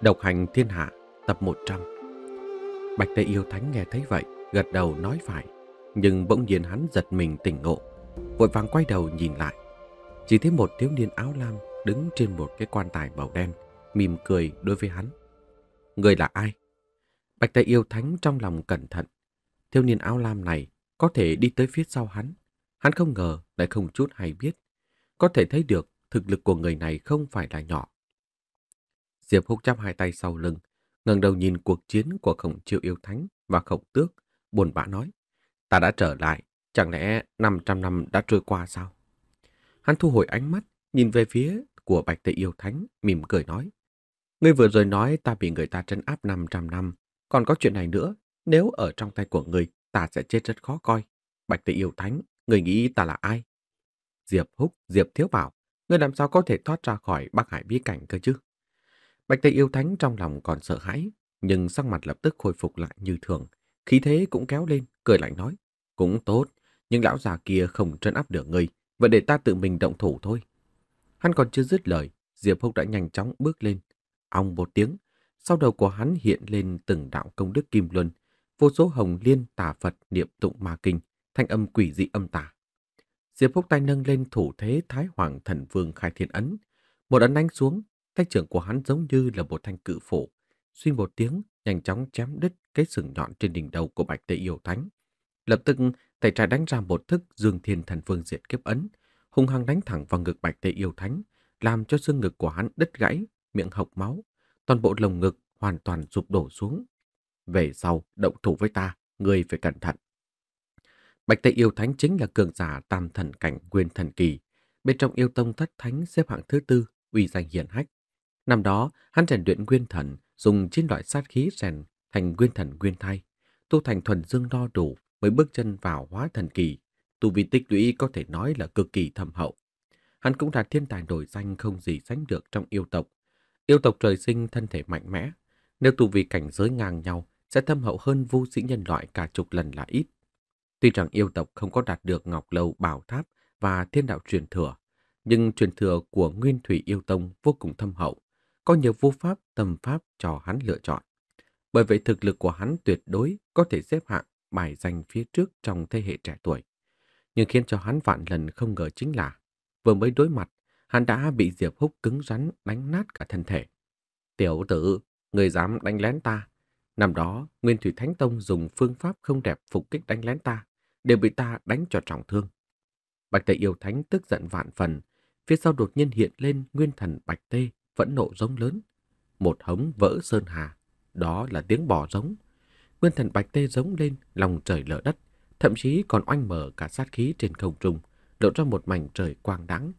Độc hành thiên hạ, tập 100 Bạch Tây Yêu Thánh nghe thấy vậy, gật đầu nói phải, nhưng bỗng nhiên hắn giật mình tỉnh ngộ, vội vàng quay đầu nhìn lại. Chỉ thấy một thiếu niên áo lam đứng trên một cái quan tài màu đen, mỉm cười đối với hắn. Người là ai? Bạch Tây Yêu Thánh trong lòng cẩn thận. Thiếu niên áo lam này có thể đi tới phía sau hắn. Hắn không ngờ lại không chút hay biết. Có thể thấy được thực lực của người này không phải là nhỏ. Diệp Húc chắp hai tay sau lưng, ngẩng đầu nhìn cuộc chiến của Khổng Chiêu Yêu Thánh và Khổng Tước, buồn bã nói: "Ta đã trở lại, chẳng lẽ 500 năm đã trôi qua sao?" Hắn thu hồi ánh mắt, nhìn về phía của Bạch Tây Yêu Thánh, mỉm cười nói: "Ngươi vừa rồi nói ta bị người ta trấn áp 500 năm, còn có chuyện này nữa, nếu ở trong tay của ngươi, ta sẽ chết rất khó coi. Bạch Tây Yêu Thánh, ngươi nghĩ ta là ai?" Diệp Húc, Diệp Thiếu Bảo, ngươi làm sao có thể thoát ra khỏi Bắc Hải bí cảnh cơ chứ? Bạch Tây yêu thánh trong lòng còn sợ hãi, nhưng sắc mặt lập tức khôi phục lại như thường. Khí thế cũng kéo lên, cười lạnh nói. Cũng tốt, nhưng lão già kia không trấn áp được ngươi, vậy để ta tự mình động thủ thôi. Hắn còn chưa dứt lời, Diệp Húc đã nhanh chóng bước lên. Ông một tiếng, sau đầu của hắn hiện lên từng đạo công đức kim luân, vô số hồng liên tà Phật niệm tụng ma kinh, thanh âm quỷ dị âm tà. Diệp Phúc tay nâng lên thủ thế Thái Hoàng Thần Vương khai thiên ấn, một ấn đánh xuống, Thanh trưởng của hắn giống như là một thanh cự phổ, xuyên một tiếng, nhanh chóng chém đứt cái sừng nhọn trên đỉnh đầu của Bạch Tê Yêu Thánh. Lập tức, tay trái đánh ra một thức Dương Thiên Thần phương diệt kiếp ấn, hung hăng đánh thẳng vào ngực Bạch Tê Yêu Thánh, làm cho xương ngực của hắn đứt gãy, miệng hộc máu, toàn bộ lồng ngực hoàn toàn sụp đổ xuống. Về sau, động thủ với ta, ngươi phải cẩn thận. Bạch Tây Yêu Thánh chính là cường giả tam thần cảnh nguyên thần kỳ, bên trong yêu tông thất thánh xếp hạng thứ tư, uy danh hiển hách. Năm đó, hắn rèn luyện nguyên thần, dùng chín loại sát khí rèn thành nguyên thần nguyên thai. Tu thành thuần dương đo đủ mới bước chân vào hóa thần kỳ. Tu vi tích lũy có thể nói là cực kỳ thâm hậu. Hắn cũng là thiên tài nổi danh không gì sánh được trong yêu tộc. Yêu tộc trời sinh thân thể mạnh mẽ. Nếu tu vi cảnh giới ngang nhau, sẽ thâm hậu hơn vô sĩ nhân loại cả chục lần là ít. Tuy rằng yêu tộc không có đạt được Ngọc Lâu Bảo Tháp và Thiên Đạo Truyền Thừa, nhưng truyền thừa của Nguyên Thủy Yêu Tông vô cùng thâm hậu, có nhiều vô pháp tâm pháp cho hắn lựa chọn. Bởi vậy thực lực của hắn tuyệt đối có thể xếp hạng bài danh phía trước trong thế hệ trẻ tuổi. Nhưng khiến cho hắn vạn lần không ngờ chính là vừa mới đối mặt, hắn đã bị Diệp Húc cứng rắn đánh nát cả thân thể. Tiểu tử, người dám đánh lén ta. Năm đó, Nguyên Thủy Thánh Tông dùng phương pháp không đẹp phục kích đánh lén ta, đều bị ta đánh cho trọng thương. Bạch Tây Yêu Thánh tức giận vạn phần, phía sau đột nhiên hiện lên nguyên thần Bạch Tê phẫn nộ giống lớn. Một hống vỡ sơn hà, đó là tiếng bò giống. Nguyên thần bạch tê giống lên, lòng trời lở đất, thậm chí còn oanh mở cả sát khí trên không trung, lộ ra một mảnh trời quang đắng.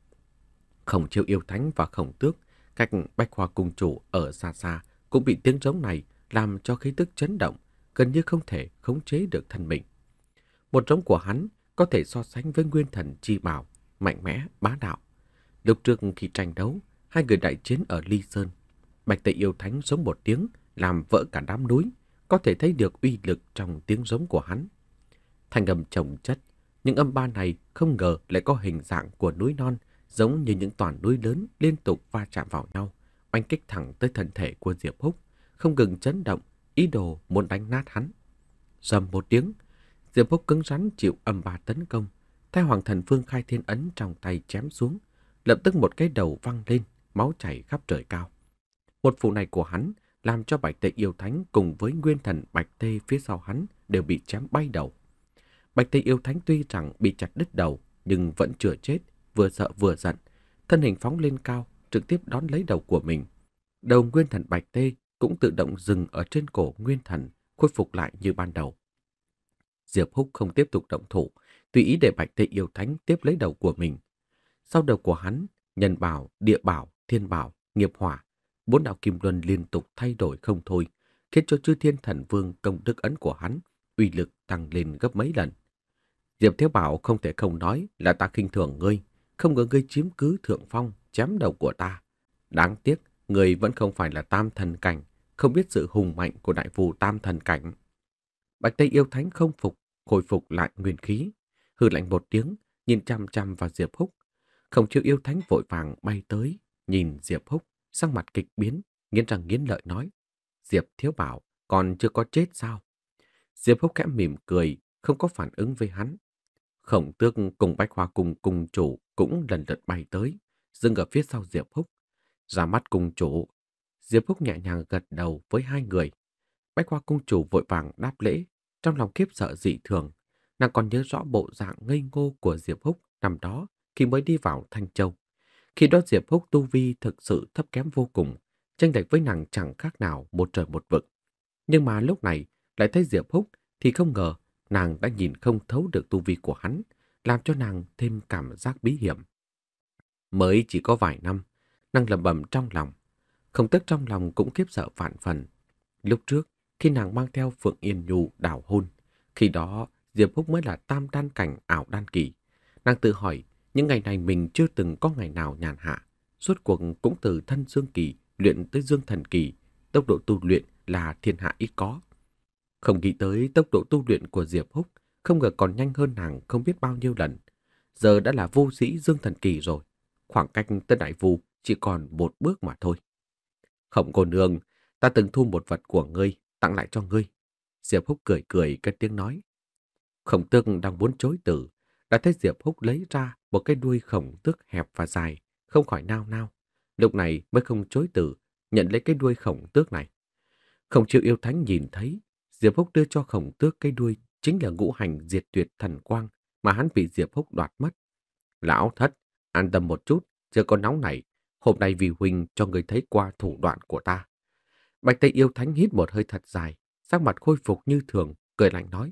Khổng chiêu yêu thánh và khổng tước, cách bách hoa cung chủ ở xa xa cũng bị tiếng giống này làm cho khí tức chấn động, gần như không thể khống chế được thân mình. Một giống của hắn có thể so sánh với nguyên thần chi bảo, mạnh mẽ, bá đạo. Lúc trước khi tranh đấu, hai người đại chiến ở Ly Sơn. Bạch Tây Yêu Thánh giống một tiếng, làm vỡ cả đám núi, có thể thấy được uy lực trong tiếng giống của hắn. Thành âm trồng chất, những âm ba này không ngờ lại có hình dạng của núi non, giống như những toàn núi lớn liên tục va chạm vào nhau, oanh kích thẳng tới thân thể của Diệp Húc, không ngừng chấn động, ý đồ muốn đánh nát hắn. Dầm một tiếng, Diệp Húc cứng rắn chịu âm ba tấn công, thay Hoàng Thần Vương khai thiên ấn trong tay chém xuống, lập tức một cái đầu văng lên, máu chảy khắp trời cao. Một vụ này của hắn làm cho Bạch Tê Yêu Thánh cùng với nguyên thần Bạch Tê phía sau hắn đều bị chém bay đầu. Bạch Tê Yêu Thánh tuy rằng bị chặt đứt đầu nhưng vẫn chưa chết, vừa sợ vừa giận. Thân hình phóng lên cao, trực tiếp đón lấy đầu của mình. Đầu nguyên thần Bạch Tê cũng tự động dừng ở trên cổ nguyên thần, khôi phục lại như ban đầu. Diệp Húc không tiếp tục động thủ, tùy ý để Bạch Tê Yêu Thánh tiếp lấy đầu của mình. Sau đầu của hắn, nhân bảo, địa bảo thiên bảo, nghiệp hỏa, bốn đạo kim luân liên tục thay đổi không thôi, khiến cho chư thiên thần vương công đức ấn của hắn uy lực tăng lên gấp mấy lần. Diệp Thiếu Bảo không thể không nói là ta khinh thường ngươi, không ngờ ngươi chiếm cứ thượng phong, chém đầu của ta. Đáng tiếc, ngươi vẫn không phải là tam thần cảnh, không biết sự hùng mạnh của đại phù tam thần cảnh. Bạch Tây yêu thánh không phục, khôi phục lại nguyên khí, hư lạnh một tiếng, nhìn chăm chăm vào Diệp Húc. Không chịu yêu thánh vội vàng bay tới, nhìn Diệp Húc, sắc mặt kịch biến, nghiến răng nghiến lợi nói. Diệp Thiếu Bảo còn chưa có chết sao? Diệp Húc khẽ mỉm cười, không có phản ứng với hắn. Khổng tước cùng Bách Hoa cùng cùng chủ cũng lần lượt bay tới, dừng ở phía sau Diệp Húc. Ra mắt cùng chủ, Diệp Húc nhẹ nhàng gật đầu với hai người. Bách Hoa cung chủ vội vàng đáp lễ, trong lòng kiếp sợ dị thường. Nàng còn nhớ rõ bộ dạng ngây ngô của Diệp Húc nằm đó khi mới đi vào Thanh Châu. Khi đó Diệp Húc tu vi thực sự thấp kém vô cùng, tranh lệch với nàng chẳng khác nào một trời một vực. Nhưng mà lúc này lại thấy Diệp Húc thì không ngờ nàng đã nhìn không thấu được tu vi của hắn, làm cho nàng thêm cảm giác bí hiểm. Mới chỉ có vài năm, nàng lầm bầm trong lòng, không tức trong lòng cũng kiếp sợ phản phần. Lúc trước, khi nàng mang theo Phượng Yên Nhu đảo hôn, khi đó Diệp Húc mới là tam đan cảnh ảo đan kỳ. Nàng tự hỏi những ngày này mình chưa từng có ngày nào nhàn hạ. Suốt cuộc cũng từ thân dương kỳ luyện tới dương thần kỳ. Tốc độ tu luyện là thiên hạ ít có. Không nghĩ tới tốc độ tu luyện của Diệp Húc không ngờ còn nhanh hơn nàng không biết bao nhiêu lần. Giờ đã là vô sĩ dương thần kỳ rồi. Khoảng cách tới đại vu chỉ còn một bước mà thôi. Khổng cô nương, ta từng thu một vật của ngươi, tặng lại cho ngươi. Diệp Húc cười cười cất tiếng nói. Khổng tương đang muốn chối từ, đã thấy Diệp Húc lấy ra một cái đuôi khổng tước hẹp và dài, không khỏi nao nao. Lúc này mới không chối từ, nhận lấy cái đuôi khổng tước này. Không chịu yêu thánh nhìn thấy, Diệp Húc đưa cho khổng tước cái đuôi chính là ngũ hành diệt tuyệt thần quang mà hắn bị Diệp Húc đoạt mất. Lão thất, an tâm một chút, chưa có nóng này, hôm nay vì huynh cho người thấy qua thủ đoạn của ta. Bạch Tây yêu thánh hít một hơi thật dài, sắc mặt khôi phục như thường, cười lạnh nói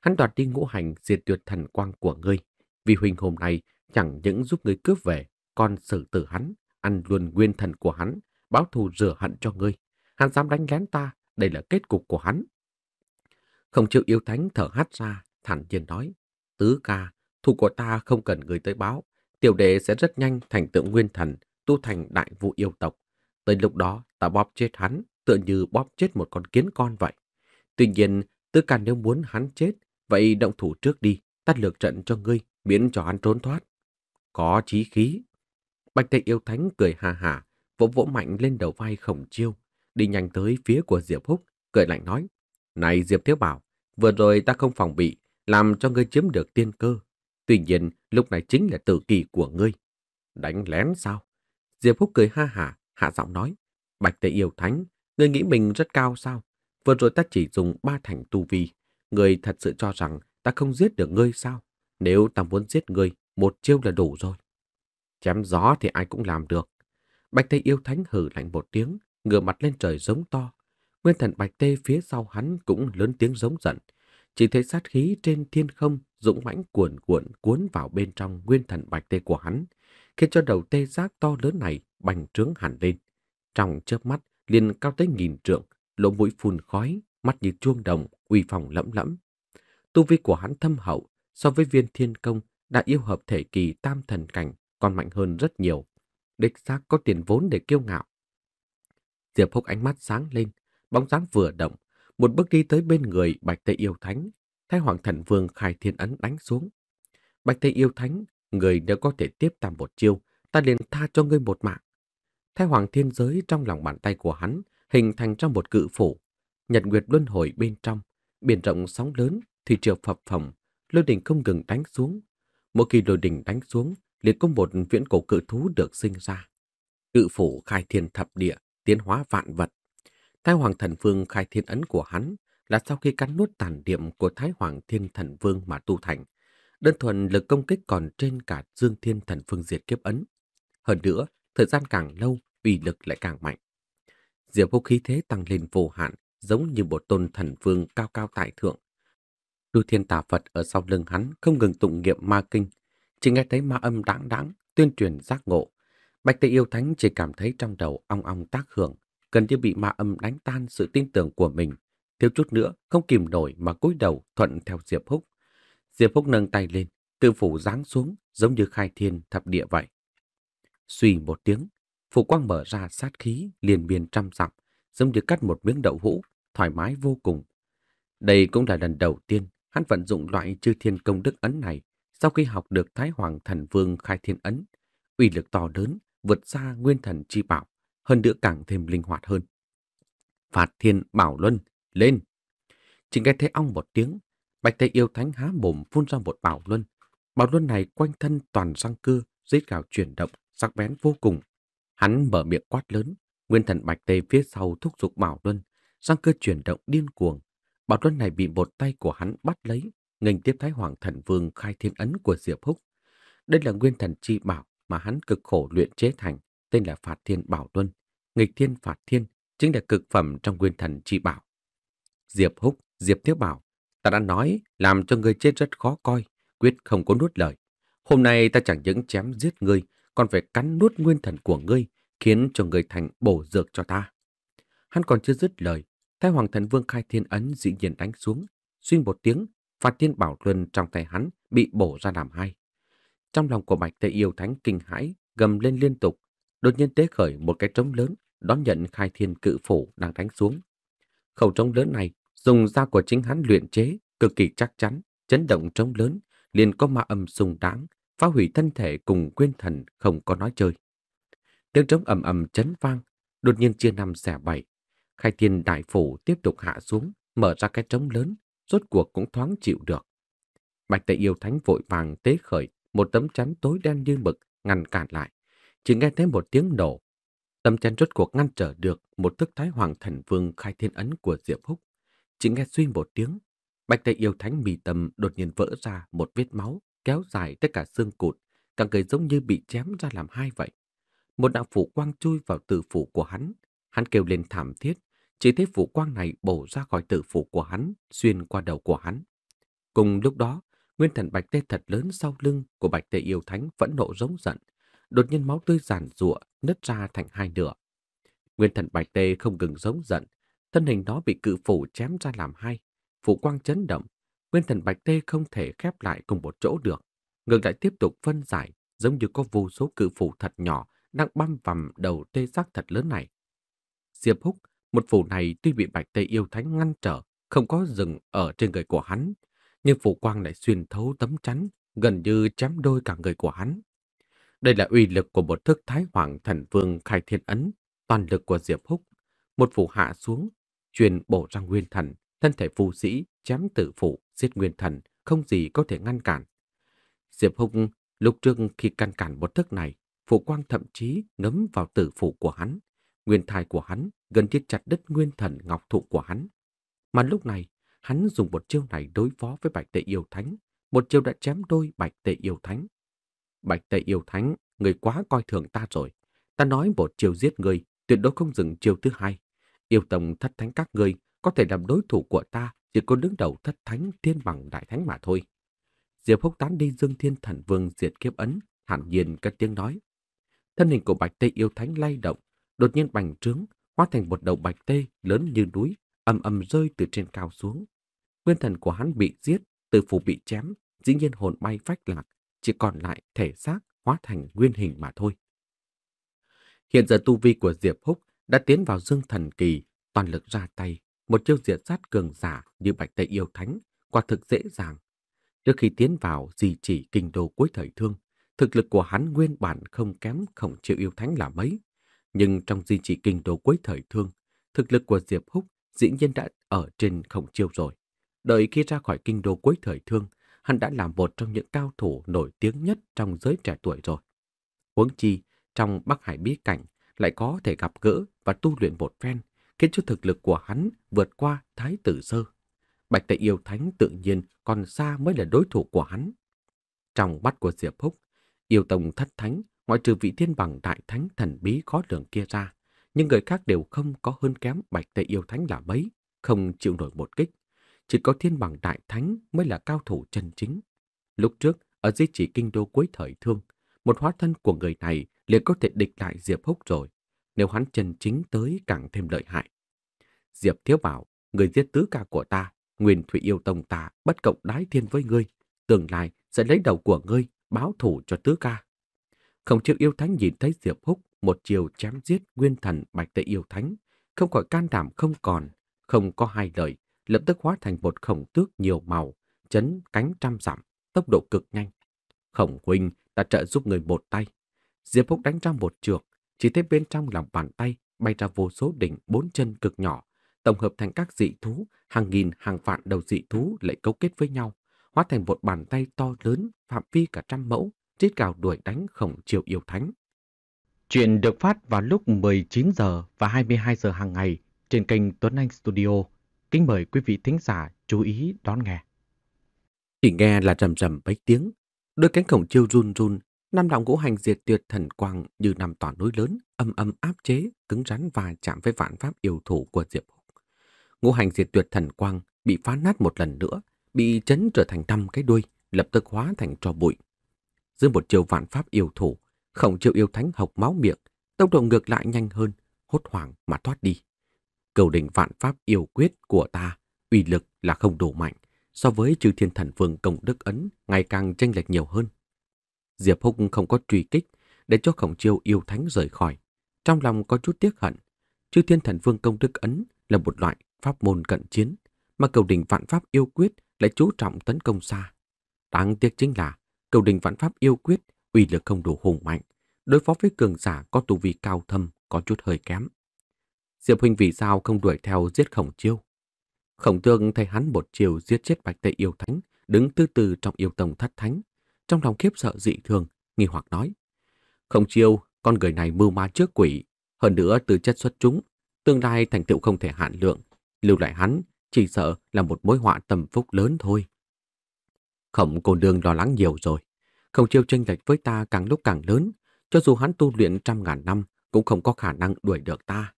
hắn đoạt đi ngũ hành diệt tuyệt thần quang của ngươi. Vì huynh hôm nay chẳng những giúp ngươi cướp về, còn xử tử hắn, ăn luôn nguyên thần của hắn, báo thù rửa hận cho ngươi. Hắn dám đánh lén ta, đây là kết cục của hắn. Không chịu yêu thánh thở hắt ra, thản nhiên nói. Tứ ca, thù của ta không cần người tới báo. Tiểu đệ sẽ rất nhanh thành tượng nguyên thần, tu thành đại vụ yêu tộc. Tới lúc đó, ta bóp chết hắn, tựa như bóp chết một con kiến con vậy. Tuy nhiên, tứ ca nếu muốn hắn chết, Vậy động thủ trước đi, tắt lược trận cho ngươi, biến cho hắn trốn thoát. Có chí khí. Bạch Tây Yêu Thánh cười hà hà, vỗ vỗ mạnh lên đầu vai khổng chiêu, đi nhanh tới phía của Diệp Húc, cười lạnh nói. Này Diệp Thiếu Bảo, vừa rồi ta không phòng bị, làm cho ngươi chiếm được tiên cơ. Tuy nhiên, lúc này chính là tự kỳ của ngươi. Đánh lén sao? Diệp Húc cười ha hả, hạ giọng nói. Bạch Tây Yêu Thánh, ngươi nghĩ mình rất cao sao? Vừa rồi ta chỉ dùng ba thành tu vi, Người thật sự cho rằng ta không giết được ngươi sao? Nếu ta muốn giết ngươi, một chiêu là đủ rồi. Chém gió thì ai cũng làm được. Bạch Tây yêu thánh hử lạnh một tiếng, ngửa mặt lên trời giống to. Nguyên thần Bạch Tê phía sau hắn cũng lớn tiếng giống giận. Chỉ thấy sát khí trên thiên không dũng mãnh cuồn cuộn cuốn vào bên trong nguyên thần Bạch Tê của hắn, khiến cho đầu tê giác to lớn này bành trướng hẳn lên. Trong chớp mắt, liền cao tới nghìn trượng, lỗ mũi phun khói, mắt như chuông đồng, uy phong lẫm lẫm. Tu vi của hắn thâm hậu so với viên thiên công đã yêu hợp thể kỳ tam thần cảnh còn mạnh hơn rất nhiều. Đích xác có tiền vốn để kiêu ngạo. Diệp Húc ánh mắt sáng lên, bóng dáng vừa động, một bước đi tới bên người Bạch Tây Yêu Thánh, Thái Hoàng Thần Vương khai thiên ấn đánh xuống. Bạch Tây Yêu Thánh, người nếu có thể tiếp tam một chiêu, ta liền tha cho ngươi một mạng. Thái Hoàng Thiên Giới trong lòng bàn tay của hắn hình thành trong một cự phủ, nhật nguyệt luân hồi bên trong, Biển rộng sóng lớn, thủy triều phập phồng, lôi đỉnh không ngừng đánh xuống. Mỗi khi lôi đỉnh đánh xuống, liền có một viễn cổ cự thú được sinh ra. Cự phủ khai thiên thập địa, tiến hóa vạn vật. Thái Hoàng Thần Vương khai thiên ấn của hắn là sau khi cắn nuốt tàn điểm của Thái Hoàng Thiên Thần Vương mà tu thành. Đơn thuần lực công kích còn trên cả Dương Thiên Thần Vương diệt kiếp ấn. Hơn nữa, thời gian càng lâu, uy lực lại càng mạnh. Diệp vô khí thế tăng lên vô hạn, giống như một tôn thần vương cao cao tại thượng. Lưu thiên tà Phật ở sau lưng hắn không ngừng tụng nghiệm ma kinh, chỉ nghe thấy ma âm đáng đáng, tuyên truyền giác ngộ. Bạch Tây Yêu Thánh chỉ cảm thấy trong đầu ong ong tác hưởng, gần như bị ma âm đánh tan sự tin tưởng của mình. Thiếu chút nữa, không kìm nổi mà cúi đầu thuận theo Diệp Húc. Diệp Húc nâng tay lên, tự phủ giáng xuống giống như khai thiên thập địa vậy. Xùy một tiếng, phủ quang mở ra sát khí liền biên trăm dặm, giống như cắt một miếng đậu hũ, thoải mái vô cùng. Đây cũng là lần đầu tiên hắn vận dụng loại chư thiên công đức ấn này sau khi học được Thái Hoàng Thần Vương khai thiên ấn. uy lực to lớn, vượt xa nguyên thần chi bảo, hơn nữa càng thêm linh hoạt hơn. Phạt thiên bảo luân, lên! Chỉ nghe thấy ong một tiếng, bạch tay yêu thánh há mồm phun ra một bảo luân. Bảo luân này quanh thân toàn răng cưa, dưới gào chuyển động, sắc bén vô cùng. Hắn mở miệng quát lớn, Nguyên thần bạch tê phía sau thúc giục Bảo Luân, sang cơ chuyển động điên cuồng. Bảo Luân này bị một tay của hắn bắt lấy, nghênh tiếp thái hoàng thần vương khai thiên ấn của Diệp Húc. Đây là nguyên thần chi bảo mà hắn cực khổ luyện chế thành, tên là Phạt Thiên Bảo Luân. Nghịch Thiên Phạt Thiên chính là cực phẩm trong nguyên thần chi bảo. Diệp Húc, Diệp Thiếu Bảo, ta đã nói làm cho ngươi chết rất khó coi, quyết không có nuốt lời. Hôm nay ta chẳng những chém giết ngươi, còn phải cắn nuốt nguyên thần của ngươi, khiến cho người thành bổ dược cho ta. Hắn còn chưa dứt lời, Thái Hoàng Thần Vương Khai Thiên Ấn dị nhiên đánh xuống, xuyên một tiếng, Phạt Thiên Bảo Luân trong tay hắn bị bổ ra làm hai. Trong lòng của Bạch Tây Yêu Thánh kinh hãi, gầm lên liên tục, đột nhiên tế khởi một cái trống lớn, đón nhận Khai Thiên Cự Phủ đang đánh xuống. Khẩu trống lớn này dùng da của chính hắn luyện chế, cực kỳ chắc chắn, chấn động trống lớn, liền có ma âm sùng đáng, phá hủy thân thể cùng quyên thần không có nói chơi. Tiếng trống ầm ầm chấn vang, đột nhiên chia năm xẻ bảy. Khai thiên đại phủ tiếp tục hạ xuống, mở ra cái trống lớn, rốt cuộc cũng thoáng chịu được. Bạch Tệ Yêu Thánh vội vàng tế khởi, một tấm chắn tối đen như mực ngăn cản lại. Chỉ nghe thấy một tiếng nổ, tấm chắn rốt cuộc ngăn trở được một thức thái hoàng thần vương khai thiên ấn của Diệp Húc. Chỉ nghe suy một tiếng, Bạch Tây yêu thánh mì tâm đột nhiên vỡ ra một vết máu kéo dài tất cả xương cụt, cả người giống như bị chém ra làm hai vậy một đạo phủ quang chui vào tử phủ của hắn. Hắn kêu lên thảm thiết, chỉ thấy phủ quang này bổ ra khỏi tử phủ của hắn, xuyên qua đầu của hắn. Cùng lúc đó, nguyên thần bạch tê thật lớn sau lưng của bạch tê yêu thánh vẫn nộ giống giận. Đột nhiên máu tươi giàn rụa, nứt ra thành hai nửa. Nguyên thần bạch tê không ngừng giống giận, thân hình nó bị cự phủ chém ra làm hai. Phủ quang chấn động, nguyên thần bạch tê không thể khép lại cùng một chỗ được. Ngược lại tiếp tục phân giải, giống như có vô số cự phủ thật nhỏ đang băm vằm đầu tê giác thật lớn này. Diệp Húc, một phủ này tuy bị Bạch tê Yêu Thánh ngăn trở, không có dừng ở trên người của hắn, nhưng phủ quang lại xuyên thấu tấm chắn, gần như chém đôi cả người của hắn. Đây là uy lực của một thức Thái Hoàng Thần Vương khai thiên ấn, toàn lực của Diệp Húc. Một phủ hạ xuống, truyền bổ ra nguyên thần, thân thể phù sĩ, chém tử phủ, giết nguyên thần, không gì có thể ngăn cản. Diệp Húc lúc trước khi căn cản một thức này, phụ Quang thậm chí ngấm vào tử phủ của hắn, nguyên thai của hắn gần như chặt đứt nguyên thần ngọc thụ của hắn. Mà lúc này, hắn dùng một chiêu này đối phó với Bạch Tệ Yêu Thánh, một chiêu đã chém đôi Bạch Tệ Yêu Thánh. Bạch Tệ Yêu Thánh, người quá coi thường ta rồi. Ta nói một chiêu giết người, tuyệt đối không dừng chiêu thứ hai. Yêu tông thất thánh các ngươi có thể làm đối thủ của ta chỉ có đứng đầu thất thánh thiên bằng đại thánh mà thôi. Diệp Húc tán đi Dương Thiên Thần Vương diệt kiếp ấn, hẳn nhiên cất tiếng nói thân hình của bạch tê yêu thánh lay động, đột nhiên bành trướng, hóa thành một đầu bạch tê lớn như núi, ầm ầm rơi từ trên cao xuống. Nguyên thần của hắn bị giết, từ phủ bị chém, dĩ nhiên hồn bay phách lạc, chỉ còn lại thể xác hóa thành nguyên hình mà thôi. Hiện giờ tu vi của Diệp Húc đã tiến vào dương thần kỳ, toàn lực ra tay, một chiêu diệt sát cường giả như bạch tê yêu thánh, quả thực dễ dàng. Trước khi tiến vào di chỉ kinh đô cuối thời thương, thực lực của hắn nguyên bản không kém khổng triệu yêu thánh là mấy. Nhưng trong di chỉ kinh đô cuối thời thương, thực lực của Diệp Húc dĩ nhiên đã ở trên khổng chiêu rồi. Đợi khi ra khỏi kinh đô cuối thời thương, hắn đã làm một trong những cao thủ nổi tiếng nhất trong giới trẻ tuổi rồi. Huống chi, trong Bắc Hải bí cảnh lại có thể gặp gỡ và tu luyện một phen, khiến cho thực lực của hắn vượt qua thái tử sơ. Bạch Tây Yêu Thánh tự nhiên còn xa mới là đối thủ của hắn. Trong mắt của Diệp Húc Yêu tông thất thánh, ngoại trừ vị thiên bằng đại thánh thần bí khó lường kia ra, nhưng người khác đều không có hơn kém bạch tây yêu thánh là mấy, không chịu nổi một kích. Chỉ có thiên bằng đại thánh mới là cao thủ chân chính. Lúc trước, ở di chỉ kinh đô cuối thời thương, một hóa thân của người này liền có thể địch lại Diệp Húc rồi, nếu hắn chân chính tới càng thêm lợi hại. Diệp Thiếu bảo, người giết tứ ca của ta, Nguyên Thủy Yêu Tông ta bất cộng đái thiên với ngươi, tương lai sẽ lấy đầu của ngươi báo thủ cho tứ ca. Không chịu yêu thánh nhìn thấy Diệp Húc một chiều chém giết nguyên thần bạch tệ yêu thánh, không khỏi can đảm không còn, không có hai lời, lập tức hóa thành một khổng tước nhiều màu, chấn cánh trăm dặm, tốc độ cực nhanh. Khổng huynh đã trợ giúp người một tay. Diệp Húc đánh ra một trượt, chỉ thấy bên trong lòng bàn tay bay ra vô số đỉnh bốn chân cực nhỏ, tổng hợp thành các dị thú, hàng nghìn hàng vạn đầu dị thú lại cấu kết với nhau, hóa thành một bàn tay to lớn phạm vi cả trăm mẫu, rít cào đuổi đánh khổng triều yêu thánh. Chuyện được phát vào lúc 19 giờ và 22 giờ hàng ngày trên kênh Tuấn Anh Studio. Kính mời quý vị thính giả chú ý đón nghe. Chỉ nghe là rầm rầm mấy tiếng, đôi cánh khổng chiêu run run, năm đạo ngũ hành diệt tuyệt thần quang như nằm tỏa núi lớn, âm âm áp chế, cứng rắn và chạm với vạn pháp yêu thủ của Diệp Hùng. Ngũ hành diệt tuyệt thần quang bị phá nát một lần nữa, bị chấn trở thành trăm cái đuôi, lập tức hóa thành tro bụi. Dưới một chiều vạn pháp yêu thủ, khổng chiêu yêu thánh học máu miệng, tốc độ ngược lại nhanh hơn, hốt hoảng mà thoát đi. Cầu đỉnh vạn pháp yêu quyết của ta, uy lực là không đủ mạnh, so với chư thiên thần vương công đức ấn ngày càng tranh lệch nhiều hơn. Diệp Húc không có truy kích để cho khổng chiêu yêu thánh rời khỏi. Trong lòng có chút tiếc hận, chư thiên thần vương công đức ấn là một loại pháp môn cận chiến, mà cầu đỉnh vạn pháp yêu quyết lại chú trọng tấn công xa. Đáng tiếc chính là cầu đình vạn pháp yêu quyết uy lực không đủ hùng mạnh, đối phó với cường giả có tu vi cao thâm có chút hơi kém. Diệp Huynh vì sao không đuổi theo giết khổng chiêu? Khổng tương thấy hắn một chiều giết chết bạch tây yêu thánh, đứng tư tư trong yêu tông thất thánh. Trong lòng khiếp sợ dị thường, nghi hoặc nói. Khổng chiêu, con người này mưu ma trước quỷ, hơn nữa từ chất xuất chúng, tương lai thành tựu không thể hạn lượng. Lưu lại hắn chỉ sợ là một mối họa tầm phúc lớn thôi. Khổng cô nương lo lắng nhiều rồi. Không chiêu tranh lệch với ta càng lúc càng lớn, cho dù hắn tu luyện trăm ngàn năm cũng không có khả năng đuổi được ta.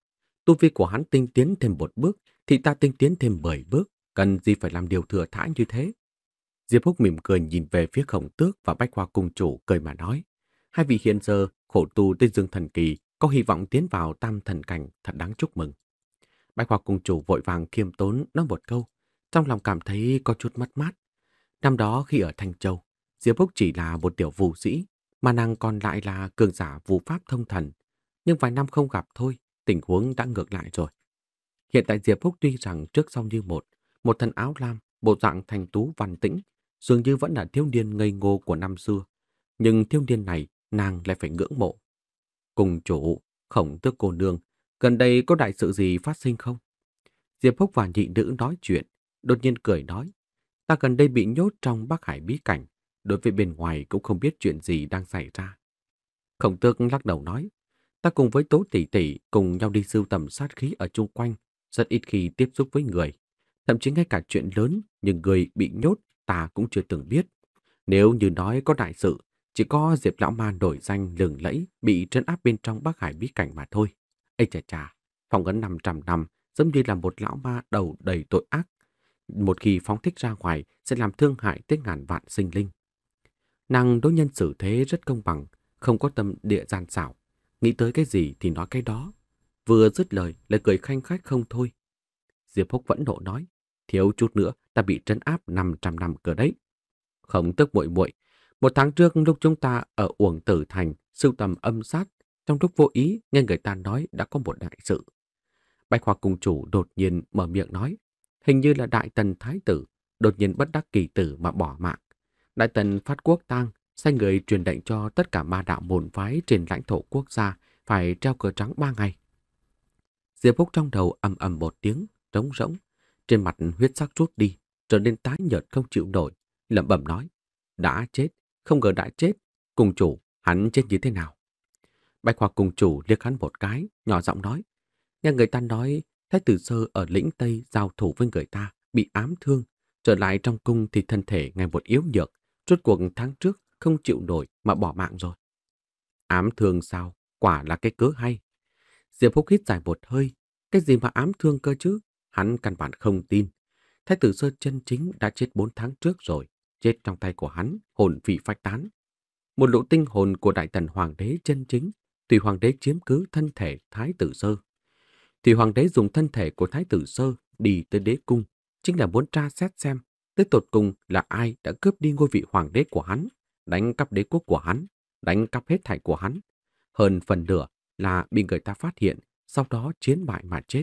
Tu vi của hắn tinh tiến thêm một bước thì ta tinh tiến thêm mười bước, cần gì phải làm điều thừa thãi như thế. Diệp Húc mỉm cười nhìn về phía khổng tước và bách hoa cung chủ cười mà nói. Hai vị hiện giờ khổ tu tới dương thần kỳ có hy vọng tiến vào tam thần cảnh thật đáng chúc mừng. Bạch Hoa Cung Chủ vội vàng khiêm tốn nói một câu, trong lòng cảm thấy có chút mất mát. Năm đó khi ở Thanh Châu, Diệp Bốc chỉ là một tiểu vũ sĩ, mà nàng còn lại là cường giả vũ pháp thông thần. Nhưng vài năm không gặp thôi, tình huống đã ngược lại rồi. Hiện tại Diệp Phúc tuy rằng trước sau như một, một thân áo lam, bộ dạng thành tú văn tĩnh, dường như vẫn là thiếu niên ngây ngô của năm xưa. Nhưng thiếu niên này, nàng lại phải ngưỡng mộ. Cùng chủ, khổng tước cô nương gần đây có đại sự gì phát sinh không? Diệp Húc và nhị nữ nói chuyện, đột nhiên cười nói. Ta gần đây bị nhốt trong Bắc Hải bí cảnh, đối với bên ngoài cũng không biết chuyện gì đang xảy ra. Khổng tước lắc đầu nói, ta cùng với Tố Tỷ Tỷ cùng nhau đi sưu tầm sát khí ở chung quanh, rất ít khi tiếp xúc với người. Thậm chí ngay cả chuyện lớn, nhưng người bị nhốt ta cũng chưa từng biết. Nếu như nói có đại sự, chỉ có Diệp Lão Ma nổi danh lừng lẫy bị trấn áp bên trong Bắc Hải bí cảnh mà thôi. Ê chà chà, phong ấn 500 năm giống như là một lão ma đầu đầy tội ác. Một khi phóng thích ra ngoài sẽ làm thương hại tới ngàn vạn sinh linh. Nàng đối nhân xử thế rất công bằng, không có tâm địa gian xảo. Nghĩ tới cái gì thì nói cái đó. Vừa dứt lời lại cười khanh khách không thôi. Diệp Húc vẫn nộ nói, thiếu chút nữa ta bị trấn áp 500 năm cờ đấy. Không tức muội muội, một tháng trước lúc chúng ta ở Uổng Tử Thành sưu tầm âm sát trong lúc vô ý, nghe người ta nói đã có một đại sự. Bạch Hoa Cung Chủ đột nhiên mở miệng nói, hình như là Đại Tần Thái Tử, đột nhiên bất đắc kỳ tử mà bỏ mạng. Đại Tần phát quốc tang, sai người truyền lệnh cho tất cả ma đạo môn phái trên lãnh thổ quốc gia phải treo cờ trắng ba ngày. Diệp Phúc trong đầu ầm ầm một tiếng, trống rỗng, trên mặt huyết sắc rút đi, trở nên tái nhợt không chịu nổi, lẩm bẩm nói: "Đã chết, không ngờ đã chết, cùng chủ, hắn chết như thế nào?" Bạch Hoa cùng chủ liếc hắn một cái, nhỏ giọng nói. Nghe người ta nói, Thái tử sơ ở lĩnh Tây giao thủ với người ta, bị ám thương. Trở lại trong cung thì thân thể ngày một yếu nhược, rốt cuộc tháng trước không chịu nổi mà bỏ mạng rồi. Ám thương sao? Quả là cái cớ hay. Diệp Phúc hít dài một hơi. Cái gì mà ám thương cơ chứ? Hắn căn bản không tin. Thái tử sơ chân chính đã chết bốn tháng trước rồi. Chết trong tay của hắn, hồn vị phách tán. Một lũ tinh hồn của đại tần hoàng đế chân chính Tùy hoàng đế chiếm cứ thân thể Thái tử Sơ, thì hoàng đế dùng thân thể của Thái tử Sơ đi tới đế cung, chính là muốn tra xét xem tới tột cùng là ai đã cướp đi ngôi vị hoàng đế của hắn, đánh cắp đế quốc của hắn, đánh cắp hết thảy của hắn. Hơn phần nửa là bị người ta phát hiện, sau đó chiến bại mà chết.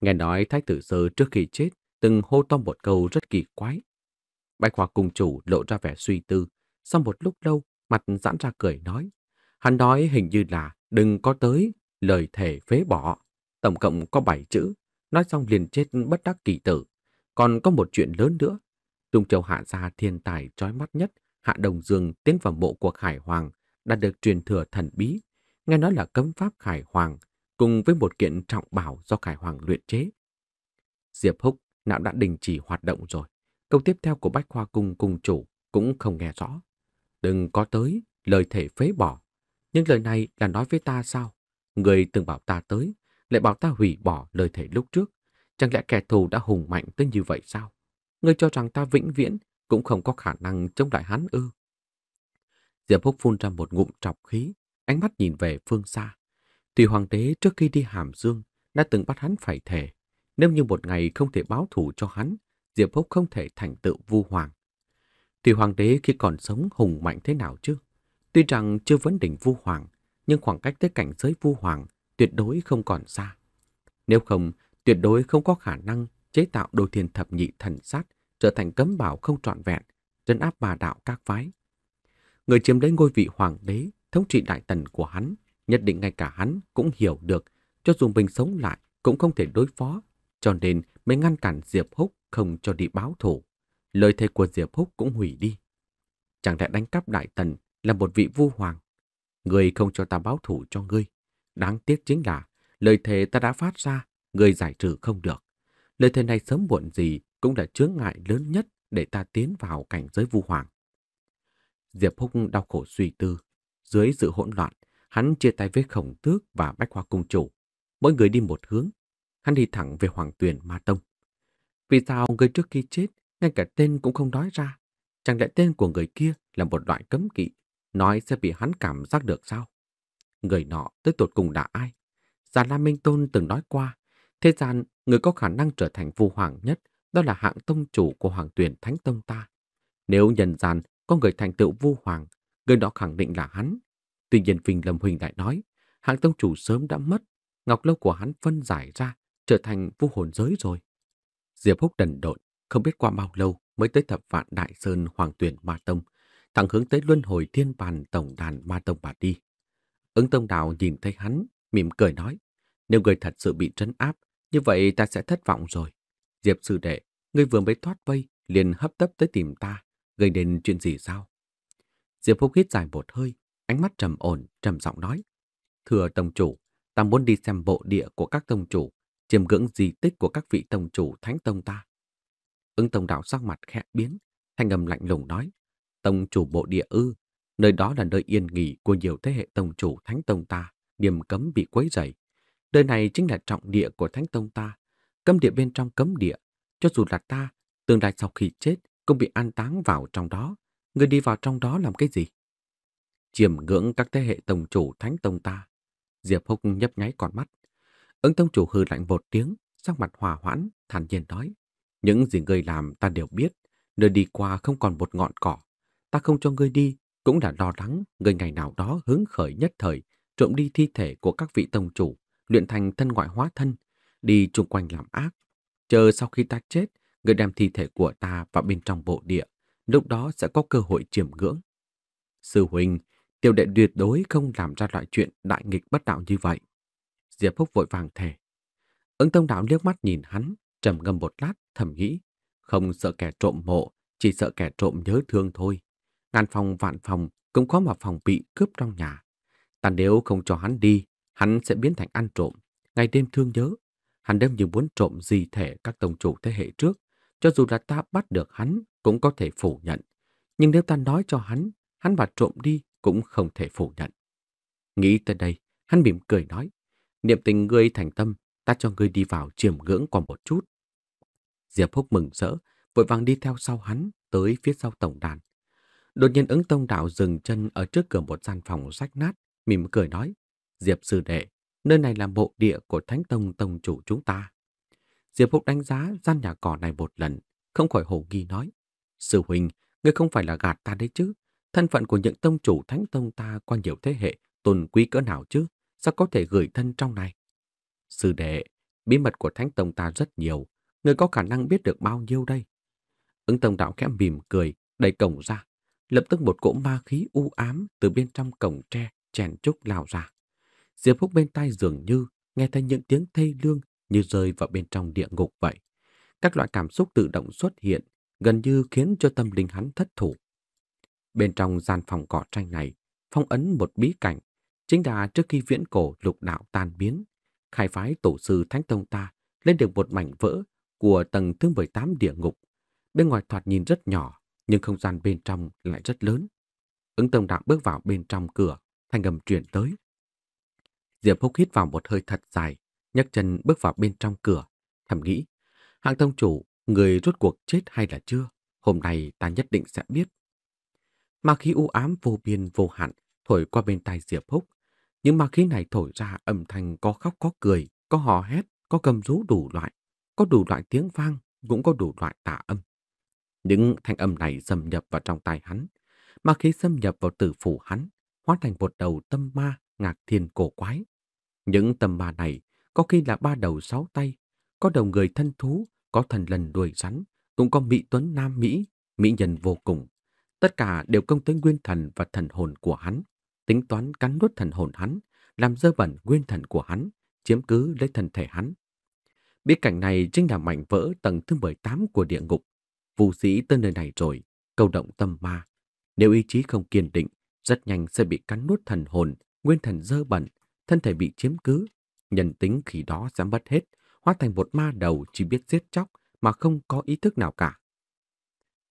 Nghe nói Thái tử Sơ trước khi chết từng hô to một câu rất kỳ quái. Bạch Hòa cùng chủ lộ ra vẻ suy tư, sau một lúc lâu mặt giãn ra cười nói. Hắn nói hình như là đừng có tới, lời thể phế bỏ. Tổng cộng có bảy chữ, nói xong liền chết bất đắc kỳ tử. Còn có một chuyện lớn nữa. Trung Châu hạ ra thiên tài trói mắt nhất, Hạ Đồng Dương tiến vào mộ của Khải Hoàng, đã được truyền thừa thần bí. Nghe nói là cấm pháp Khải Hoàng, cùng với một kiện trọng bảo do Khải Hoàng luyện chế. Diệp Húc não đã đình chỉ hoạt động rồi. Câu tiếp theo của Bách Khoa Cung Cung Chủ cũng không nghe rõ. Đừng có tới, lời thể phế bỏ, những lời này là nói với ta sao? Người từng bảo ta tới, lại bảo ta hủy bỏ lời thề lúc trước. Chẳng lẽ kẻ thù đã hùng mạnh tới như vậy sao? người cho rằng ta vĩnh viễn cũng không có khả năng chống lại hắn ư. Diệp Húc phun ra một ngụm trọc khí, ánh mắt nhìn về phương xa. Tùy hoàng đế trước khi đi Hàm Dương đã từng bắt hắn phải thề. Nếu như một ngày không thể báo thù cho hắn, Diệp Húc không thể thành tựu vu hoàng. Tùy hoàng đế khi còn sống hùng mạnh thế nào chứ? Tuy rằng chưa vấn đỉnh vu hoàng, nhưng khoảng cách tới cảnh giới vu hoàng tuyệt đối không còn xa. Nếu không, tuyệt đối không có khả năng chế tạo đồ thiền thập nhị thần sát trở thành cấm bảo không trọn vẹn, trấn áp bà đạo các phái. Người chiếm lấy ngôi vị hoàng đế, thống trị đại tần của hắn, nhất định ngay cả hắn cũng hiểu được, cho dù mình sống lại cũng không thể đối phó, cho nên mới ngăn cản Diệp Húc không cho đi báo thù. Lời thề của Diệp Húc cũng hủy đi. Chẳng lẽ đánh cắp đại tần là một vị vu hoàng. Người không cho ta báo thủ cho ngươi. Đáng tiếc chính là lời thề ta đã phát ra, ngươi giải trừ không được. Lời thề này sớm muộn gì cũng là chướng ngại lớn nhất để ta tiến vào cảnh giới vu hoàng. Diệp Húc đau khổ suy tư. Dưới sự hỗn loạn, hắn chia tay với khổng tước và bách hoa cung chủ. Mỗi người đi một hướng. Hắn đi thẳng về hoàng tuyển Ma Tông. Vì sao người trước khi chết, ngay cả tên cũng không nói ra? Chẳng lẽ tên của người kia là một loại cấm kỵ nói sẽ bị hắn cảm giác được sao? Người nọ tới tột cùng là ai? Già La Minh Tôn từng nói qua, thế gian người có khả năng trở thành vua hoàng nhất đó là hạng tông chủ của hoàng tuyển thánh tông ta. Nếu nhân gian có người thành tựu vua hoàng, người đó khẳng định là hắn. Tuy nhiên Vinh Lâm Huỳnh lại nói, hạng tông chủ sớm đã mất, ngọc lâu của hắn phân giải ra, trở thành vua hồn giới rồi. Diệp Húc đần độn, không biết qua bao lâu mới tới thập vạn Đại Sơn Hoàng tuyển Ma Tông, thẳng hướng tới luân hồi thiên bàn tổng đàn ma tông bà đi. Ứng tông đạo nhìn thấy hắn, mỉm cười nói, nếu người thật sự bị trấn áp, như vậy ta sẽ thất vọng rồi. Diệp sư đệ, người vừa mới thoát vây, liền hấp tấp tới tìm ta, gây nên chuyện gì sao? Diệp Phúc hít dài một hơi, ánh mắt trầm ổn, trầm giọng nói. Thưa tông chủ, ta muốn đi xem bộ địa của các tông chủ, chiêm ngưỡng di tích của các vị tông chủ thánh tông ta. Ứng tông đạo sắc mặt khẽ biến, thanh âm lạnh lùng nói tông chủ bộ địa ư, nơi đó là nơi yên nghỉ của nhiều thế hệ tông chủ thánh tông ta, điểm cấm bị quấy rầy. Nơi này chính là trọng địa của thánh tông ta, cấm địa bên trong cấm địa, cho dù là ta, tương lai sau khi chết cũng bị an táng vào trong đó, người đi vào trong đó làm cái gì? Chiềm ngưỡng các thế hệ tông chủ thánh tông ta. Diệp Húc nhấp nháy con mắt. Ứng tông chủ hư lạnh một tiếng, sắc mặt hòa hoãn, thản nhiên nói. Những gì ngươi làm ta đều biết, nơi đi qua không còn một ngọn cỏ, ta không cho ngươi đi cũng đã lo lắng ngươi ngày nào đó hứng khởi nhất thời trộm đi thi thể của các vị tông chủ, luyện thành thân ngoại hóa thân, đi chung quanh làm ác. Chờ sau khi ta chết, ngươi đem thi thể của ta vào bên trong bộ địa, lúc đó sẽ có cơ hội chiêm ngưỡng. Sư huynh, tiểu đệ tuyệt đối không làm ra loại chuyện đại nghịch bất đạo như vậy. Diệp Phúc vội vàng thề. Ứng tông đạo liếc mắt nhìn hắn, trầm ngâm một lát, thầm nghĩ. Không sợ kẻ trộm mộ, chỉ sợ kẻ trộm nhớ thương thôi ngàn phòng vạn phòng cũng có mà phòng bị cướp trong nhà. Ta nếu không cho hắn đi, hắn sẽ biến thành ăn trộm, ngày đêm thương nhớ. Hắn đêm như muốn trộm gì thể các tổng chủ thế hệ trước, cho dù là ta bắt được hắn cũng có thể phủ nhận. Nhưng nếu ta nói cho hắn, hắn mà trộm đi cũng không thể phủ nhận. Nghĩ tới đây, hắn mỉm cười nói, niệm tình ngươi thành tâm, ta cho ngươi đi vào chiềm ngưỡng còn một chút. Diệp Húc mừng rỡ, vội vàng đi theo sau hắn tới phía sau tổng đàn. Đột nhiên ứng tông đạo dừng chân ở trước cửa một gian phòng rách nát, mỉm cười nói, Diệp sư đệ, nơi này là bộ địa của Thánh Tông Tông chủ chúng ta. Diệp phúc đánh giá gian nhà cỏ này một lần, không khỏi hồ nghi nói, Sư huynh, ngươi không phải là gạt ta đấy chứ, thân phận của những tông chủ Thánh Tông ta qua nhiều thế hệ, tôn quý cỡ nào chứ, sao có thể gửi thân trong này? Sư đệ, bí mật của Thánh Tông ta rất nhiều, ngươi có khả năng biết được bao nhiêu đây? Ứng Tông Đạo khẽ mỉm cười, đẩy cổng ra, lập tức một cỗ ma khí u ám từ bên trong cổng tre chèn trúc lao ra. Diệp Húc bên tai dường như nghe thấy những tiếng thê lương như rơi vào bên trong địa ngục vậy. Các loại cảm xúc tự động xuất hiện, gần như khiến cho tâm linh hắn thất thủ. Bên trong gian phòng cỏ tranh này, phong ấn một bí cảnh, chính là trước khi viễn cổ lục đạo tan biến, khai phái tổ sư Thánh Tông ta lên được một mảnh vỡ của tầng thứ 18 địa ngục. Bên ngoài thoạt nhìn rất nhỏ, nhưng không gian bên trong lại rất lớn. Ứng Tông Đạo bước vào bên trong cửa, thanh âm truyền tới. Diệp Húc hít vào một hơi thật dài, nhấc chân bước vào bên trong cửa, thầm nghĩ, hạng tông chủ, người rốt cuộc chết hay là chưa? Hôm nay ta nhất định sẽ biết. Ma khí u ám vô biên vô hạn thổi qua bên tai Diệp Húc, những ma khí này thổi ra âm thanh có khóc có cười, có hò hét, có cầm rú đủ loại, có đủ loại tiếng vang, cũng có đủ loại tạ âm. Những thanh âm này xâm nhập vào trong tai hắn, mà khi xâm nhập vào tử phủ hắn, hóa thành một đầu tâm ma ngạc thiên cổ quái. Những tâm ma này có khi là ba đầu sáu tay, có đầu người thân thú, có thần lần đuôi rắn, cũng có mỹ tuấn nam Mỹ, mỹ nhân vô cùng. Tất cả đều công tới nguyên thần và thần hồn của hắn, tính toán cắn nuốt thần hồn hắn, làm dơ bẩn nguyên thần của hắn, chiếm cứ lấy thân thể hắn. Biết cảnh này chính là mảnh vỡ tầng thứ 18 của địa ngục, vũ sĩ tới nơi này rồi, câu động tâm ma. Nếu ý chí không kiên định, rất nhanh sẽ bị cắn nuốt thần hồn, nguyên thần dơ bẩn, thân thể bị chiếm cứ. Nhân tính khi đó sẽ mất hết, hóa thành một ma đầu chỉ biết giết chóc mà không có ý thức nào cả.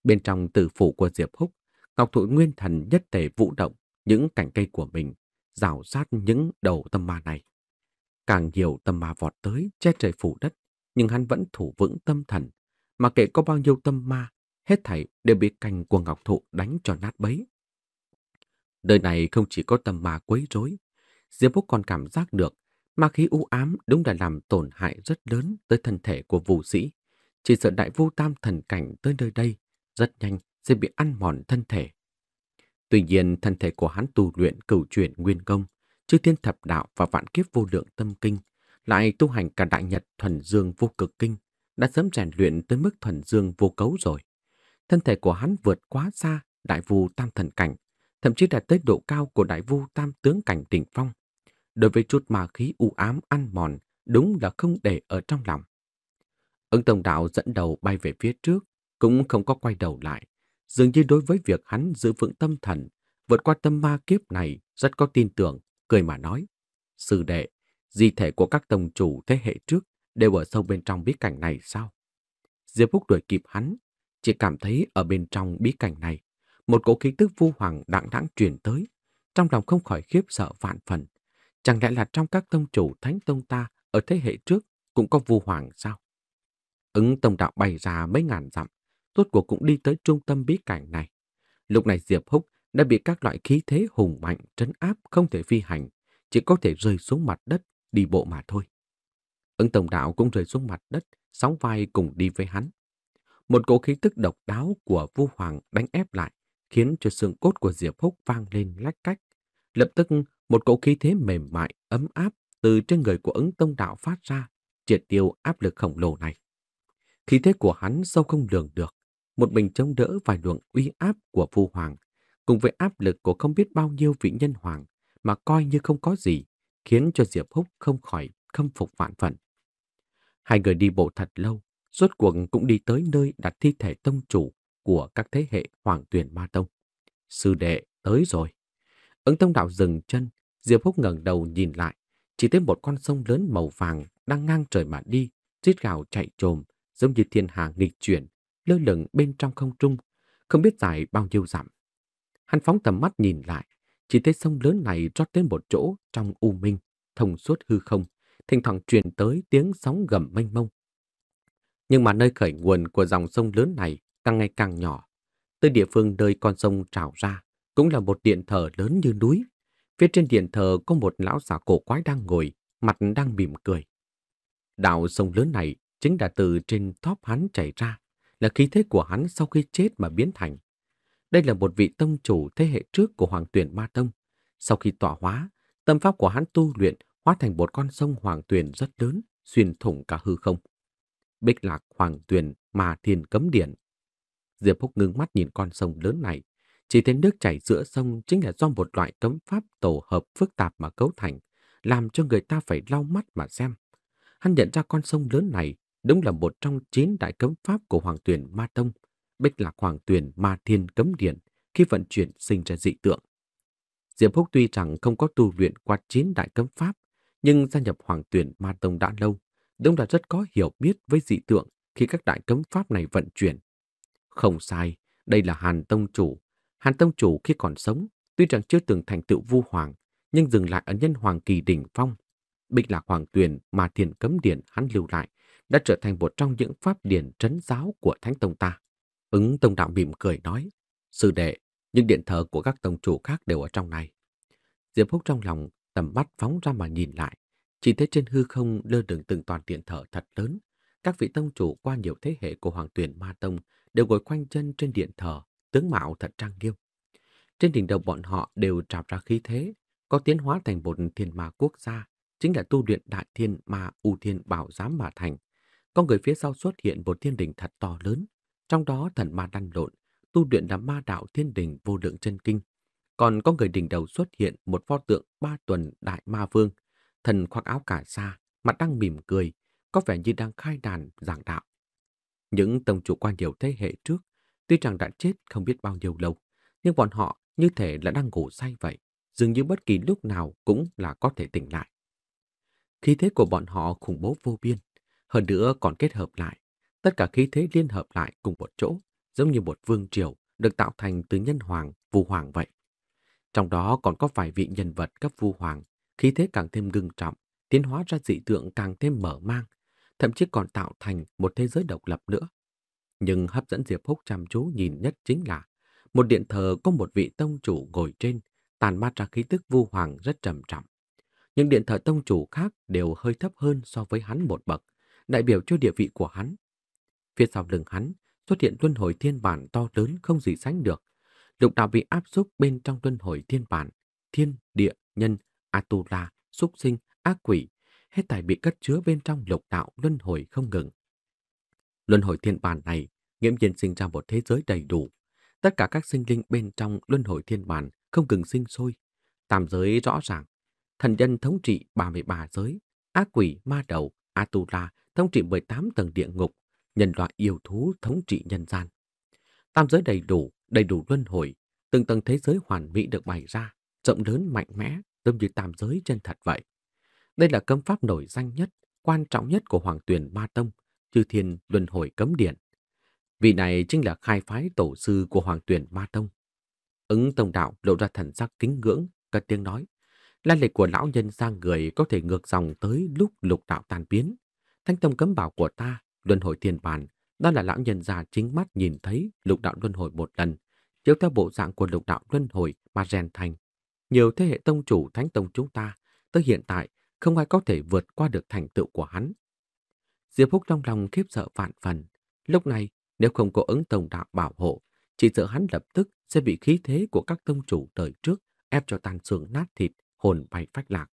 Bên trong tử phủ của Diệp Húc, Ngọc Thụ Nguyên Thần nhất thể vũ động những cành cây của mình, rào sát những đầu tâm ma này. Càng nhiều tâm ma vọt tới, che trời phủ đất, nhưng hắn vẫn thủ vững tâm thần, mà kể có bao nhiêu tâm ma, hết thảy đều bị cành của ngọc thụ đánh cho nát bấy. Nơi này không chỉ có tâm ma quấy rối, Diệp Phúc còn cảm giác được ma khí u ám đúng đã làm tổn hại rất lớn tới thân thể của vũ sĩ. Chỉ sợ đại Vu tam thần cảnh tới nơi đây, rất nhanh sẽ bị ăn mòn thân thể. Tuy nhiên, thân thể của hắn tu luyện cửu chuyển nguyên công, chư thiên thập đạo và vạn kiếp vô lượng tâm kinh, lại tu hành cả đại nhật thuần dương vô cực kinh, đã sớm rèn luyện tới mức thuần dương vô cấu rồi. Thân thể của hắn vượt quá xa đại vu tam thần cảnh, thậm chí đạt tới độ cao của đại vu tam tướng cảnh đỉnh phong. Đối với chút ma khí u ám ăn mòn, đúng là không để ở trong lòng. Ứng tổng đạo dẫn đầu bay về phía trước, cũng không có quay đầu lại. Dường như đối với việc hắn giữ vững tâm thần, vượt qua tâm ma kiếp này rất có tin tưởng, cười mà nói. Sư đệ, di thể của các tông chủ thế hệ trước đều ở sâu bên trong bí cảnh này sao? Diệp Phúc đuổi kịp hắn, chỉ cảm thấy ở bên trong bí cảnh này, một cỗ khí tức vu hoàng đặng đãng truyền tới, trong lòng không khỏi khiếp sợ vạn phần. Chẳng lẽ là trong các tông chủ thánh tông ta ở thế hệ trước cũng có vu hoàng sao? Ứng tông đạo bay ra mấy ngàn dặm, tốt cuộc cũng đi tới trung tâm bí cảnh này. Lúc này Diệp Húc đã bị các loại khí thế hùng mạnh trấn áp không thể phi hành, chỉ có thể rơi xuống mặt đất đi bộ mà thôi. Ứng tổng đạo cũng rơi xuống mặt đất, sóng vai cùng đi với hắn. Một cỗ khí tức độc đáo của Vu Hoàng đánh ép lại, khiến cho xương cốt của Diệp Húc vang lên lách cách. Lập tức, một cỗ khí thế mềm mại, ấm áp từ trên người của ứng tông đạo phát ra, triệt tiêu áp lực khổng lồ này. Khí thế của hắn sâu không lường được, một mình chống đỡ vài luồng uy áp của Vu Hoàng, cùng với áp lực của không biết bao nhiêu vị nhân hoàng mà coi như không có gì, khiến cho Diệp Húc không khỏi khâm phục vạn phận. Hai người đi bộ thật lâu, rốt cuộc cũng đi tới nơi đặt thi thể tông chủ của các thế hệ hoàng tuyển ma tông. Sư đệ tới rồi. Ứng tông đạo dừng chân, Diệp Húc ngẩng đầu nhìn lại, chỉ thấy một con sông lớn màu vàng đang ngang trời mà đi, rít gào chạy trồm, giống như thiên hà nghịch chuyển, lơ lửng bên trong không trung, không biết dài bao nhiêu dặm. Hắn phóng tầm mắt nhìn lại, chỉ thấy sông lớn này rót đến một chỗ trong u minh, thông suốt hư không, thỉnh thoảng truyền tới tiếng sóng gầm mênh mông. Nhưng mà nơi khởi nguồn của dòng sông lớn này càng ngày càng nhỏ. Tới địa phương nơi con sông trào ra cũng là một điện thờ lớn như núi. Phía trên điện thờ có một lão giả cổ quái đang ngồi, mặt đang mỉm cười. Đạo sông lớn này chính là từ trên thóp hắn chảy ra, là khí thế của hắn sau khi chết mà biến thành. Đây là một vị tông chủ thế hệ trước của Hoàng tuyển Ma Tông. Sau khi tỏa hóa, tâm pháp của hắn tu luyện hóa thành một con sông hoàng tuyền rất lớn, xuyên thủng cả hư không. Bích lạc hoàng tuyền mà thiên cấm điện. Diệp Phúc ngưng mắt nhìn con sông lớn này, chỉ thấy nước chảy giữa sông chính là do một loại cấm pháp tổ hợp phức tạp mà cấu thành, làm cho người ta phải lau mắt mà xem. Hắn nhận ra con sông lớn này đúng là một trong chín đại cấm pháp của Hoàng Tuyền Ma Tông, Bích Lạc Hoàng Tuyền Ma Thiên Cấm Điện khi vận chuyển sinh ra dị tượng. Diệp Phúc tuy rằng không có tu luyện qua chín đại cấm pháp, nhưng gia nhập hoàng tuyển ma tông đã lâu, đông đã rất có hiểu biết với dị tượng khi các đại cấm pháp này vận chuyển. Không sai, đây là Hàn Tông Chủ. Hàn Tông Chủ khi còn sống, tuy rằng chưa từng thành tựu vu hoàng, nhưng dừng lại ở nhân hoàng kỳ đỉnh phong. Bích lạc hoàng tuyển mà thiền cấm điển hắn lưu lại đã trở thành một trong những pháp điển trấn giáo của Thánh Tông ta. Ứng Tông Đạo mỉm cười nói, Sư đệ, những điện thờ của các tông chủ khác đều ở trong này. Diệp Húc trong lòng Tầm mắt phóng ra mà nhìn lại, chỉ thấy trên hư không lơ đường từng toàn điện thờ thật lớn. Các vị tông chủ qua nhiều thế hệ của Hoàng Tuyển Ma Tông đều ngồi quanh chân trên điện thờ, tướng mạo thật trang nghiêm. Trên đỉnh đầu bọn họ đều trào ra khí thế, có tiến hóa thành một thiên ma quốc gia, chính là tu luyện đại thiên ma U Thiên Bảo Giám mà thành. Con người phía sau xuất hiện một thiên đình thật to lớn, trong đó thần ma đăn lộn, tu luyện là ma đạo thiên đình vô lượng chân kinh, còn có người đỉnh đầu xuất hiện một pho tượng ba tuần đại ma vương, thần khoác áo cải xa, mặt đang mỉm cười, có vẻ như đang khai đàn giảng đạo. Những tông chủ quan nhiều thế hệ trước, tuy rằng đã chết không biết bao nhiêu lâu, nhưng bọn họ như thể là đang ngủ say vậy, dường như bất kỳ lúc nào cũng là có thể tỉnh lại. Khí thế của bọn họ khủng bố vô biên, hơn nữa còn kết hợp lại, tất cả khí thế liên hợp lại cùng một chỗ, giống như một vương triều được tạo thành từ nhân hoàng, vũ hoàng vậy. Trong đó còn có vài vị nhân vật cấp vu hoàng, khí thế càng thêm ngưng trọng, tiến hóa ra dị tượng càng thêm mở mang, thậm chí còn tạo thành một thế giới độc lập nữa. Nhưng hấp dẫn Diệp Húc chăm chú nhìn nhất chính là một điện thờ có một vị tông chủ ngồi trên, tàn mát ra khí tức vu hoàng rất trầm trọng. Những điện thờ tông chủ khác đều hơi thấp hơn so với hắn một bậc, đại biểu cho địa vị của hắn. Phía sau lưng hắn xuất hiện tuân hồi thiên bản to lớn không gì sánh được, lục đạo bị áp xúc bên trong luân hồi thiên bản, thiên, địa, nhân, Atula, súc sinh, ác quỷ, hết tài bị cất chứa bên trong lục đạo luân hồi không ngừng. Luân hồi thiên bản này nghiễm nhiên sinh ra một thế giới đầy đủ. Tất cả các sinh linh bên trong luân hồi thiên bản không ngừng sinh sôi. Tam giới rõ ràng, thần nhân thống trị 33 giới, ác quỷ ma đầu Atula thống trị 18 tầng địa ngục, nhân loại yêu thú thống trị nhân gian. Tam giới đầy đủ, đầy đủ luân hồi, từng tầng thế giới hoàn mỹ được bày ra, rộng lớn mạnh mẽ, giống như tam giới chân thật vậy. Đây là cấm pháp nổi danh nhất, quan trọng nhất của Hoàng Tuyền Ma Tông, chư thiên luân hồi cấm điện. Vị này chính là khai phái tổ sư của Hoàng Tuyền Ma Tông. Ứng tông đạo lộ ra thần sắc kính ngưỡng, cất tiếng nói. Lan lịch của lão nhân sang người có thể ngược dòng tới lúc lục đạo tan biến. Thanh tông cấm bảo của ta, luân hồi thiên bàn, đó là lão nhân già chính mắt nhìn thấy lục đạo luân hồi một lần, chiếu theo bộ dạng của lục đạo luân hồi mà rèn thành. Nhiều thế hệ tông chủ thánh tông chúng ta, tới hiện tại không ai có thể vượt qua được thành tựu của hắn. Diệp Húc trong lòng khiếp sợ vạn phần. Lúc này, nếu không có ứng tông đạo bảo hộ, chỉ sợ hắn lập tức sẽ bị khí thế của các tông chủ đời trước ép cho tan xương nát thịt, hồn bay phách lạc.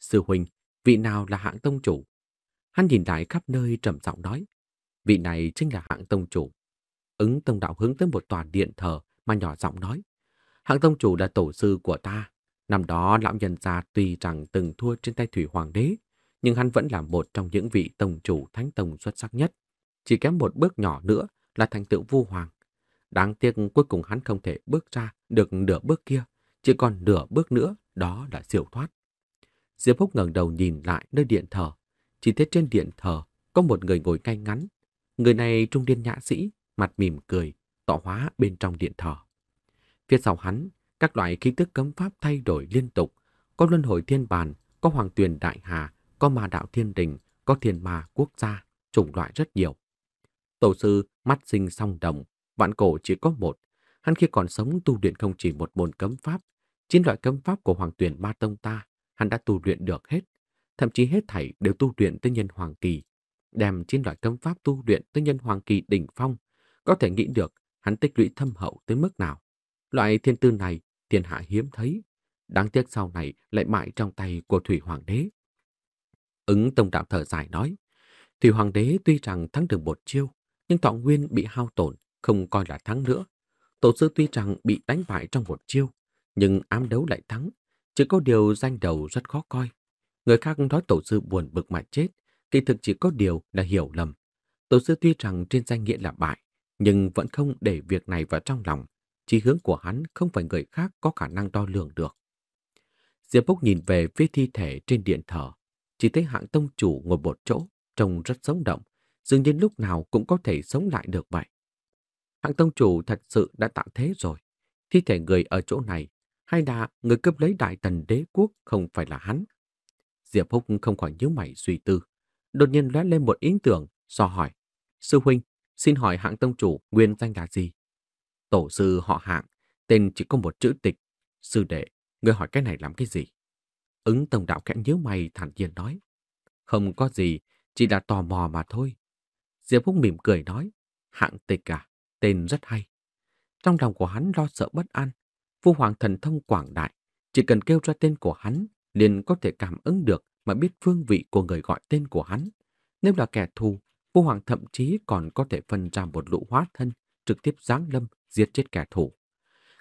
Sư huynh, vị nào là hạng tông chủ? Hắn nhìn lại khắp nơi trầm giọng nói. Vị này chính là hạng tông chủ. Ứng tông đạo hướng tới một tòa điện thờ mà nhỏ giọng nói. Hạng tông chủ là tổ sư của ta. Năm đó lão nhân gia tuy rằng từng thua trên tay thủy hoàng đế, nhưng hắn vẫn là một trong những vị tông chủ thánh tông xuất sắc nhất. Chỉ kém một bước nhỏ nữa là thành tựu vu hoàng. Đáng tiếc cuối cùng hắn không thể bước ra được nửa bước kia, chỉ còn nửa bước nữa đó là siêu thoát. Diệp Húc ngẩng đầu nhìn lại nơi điện thờ, chỉ thấy trên điện thờ có một người ngồi ngay ngắn, Người này trung niên nhã sĩ, mặt mỉm cười, tỏ hóa bên trong điện thờ. Phía sau hắn, các loại khí tức cấm pháp thay đổi liên tục, có luân hồi thiên bàn, có hoàng tuyền đại hà, có ma đạo thiên đình, có thiên ma quốc gia, chủng loại rất nhiều. Tổ sư mắt sinh song đồng, vạn cổ chỉ có một. Hắn khi còn sống tu luyện không chỉ một môn cấm pháp, chín loại cấm pháp của hoàng tuyền ma tông ta, hắn đã tu luyện được hết. Thậm chí hết thảy đều tu luyện tới nhân hoàng kỳ, đem chiến loại cấm pháp tu luyện tới nhân hoàng kỳ đỉnh phong, có thể nghĩ được hắn tích lũy thâm hậu tới mức nào. Loại thiên tư này thiên hạ hiếm thấy, đáng tiếc sau này lại mãi trong tay của Thủy Hoàng đế. Ứng tông đạo thở dài nói, Thủy Hoàng đế tuy rằng thắng được một chiêu, nhưng thọ nguyên bị hao tổn, không coi là thắng nữa. Tổ sư tuy rằng bị đánh bại trong một chiêu, nhưng ám đấu lại thắng, chỉ có điều danh đầu rất khó coi. Người khác nói tổ sư buồn bực mà chết, kỳ thực chỉ có điều là hiểu lầm. Tổ sư tuy rằng trên danh nghĩa là bại, nhưng vẫn không để việc này vào trong lòng. Chí hướng của hắn không phải người khác có khả năng đo lường được. Diệp Bốc nhìn về phía thi thể trên điện thờ, chỉ thấy hạng tông chủ ngồi một chỗ, trông rất sống động, dường như lúc nào cũng có thể sống lại được vậy. Hạng tông chủ thật sự đã tạm thế rồi. Thi thể người ở chỗ này, hay là người cướp lấy đại tần đế quốc không phải là hắn. Diệp Húc không khỏi nhíu mày suy tư đột nhiên lóe lên một ý tưởng, so hỏi. Sư huynh, xin hỏi hạng tông chủ nguyên danh là gì? Tổ sư họ hạng, tên chỉ có một chữ tịch. Sư đệ, người hỏi cái này làm cái gì? Ứng tông đạo kẽ nhớ mày thản nhiên nói. Không có gì, chỉ là tò mò mà thôi. Diệp phúc mỉm cười nói, hạng tịch à, tên rất hay. Trong lòng của hắn lo sợ bất an, Phu Hoàng thần thông quảng đại, chỉ cần kêu ra tên của hắn liền có thể cảm ứng được mà biết phương vị của người gọi tên của hắn. Nếu là kẻ thù, Phu Hoàng thậm chí còn có thể phân ra một lũ hóa thân, trực tiếp giáng lâm, giết chết kẻ thù.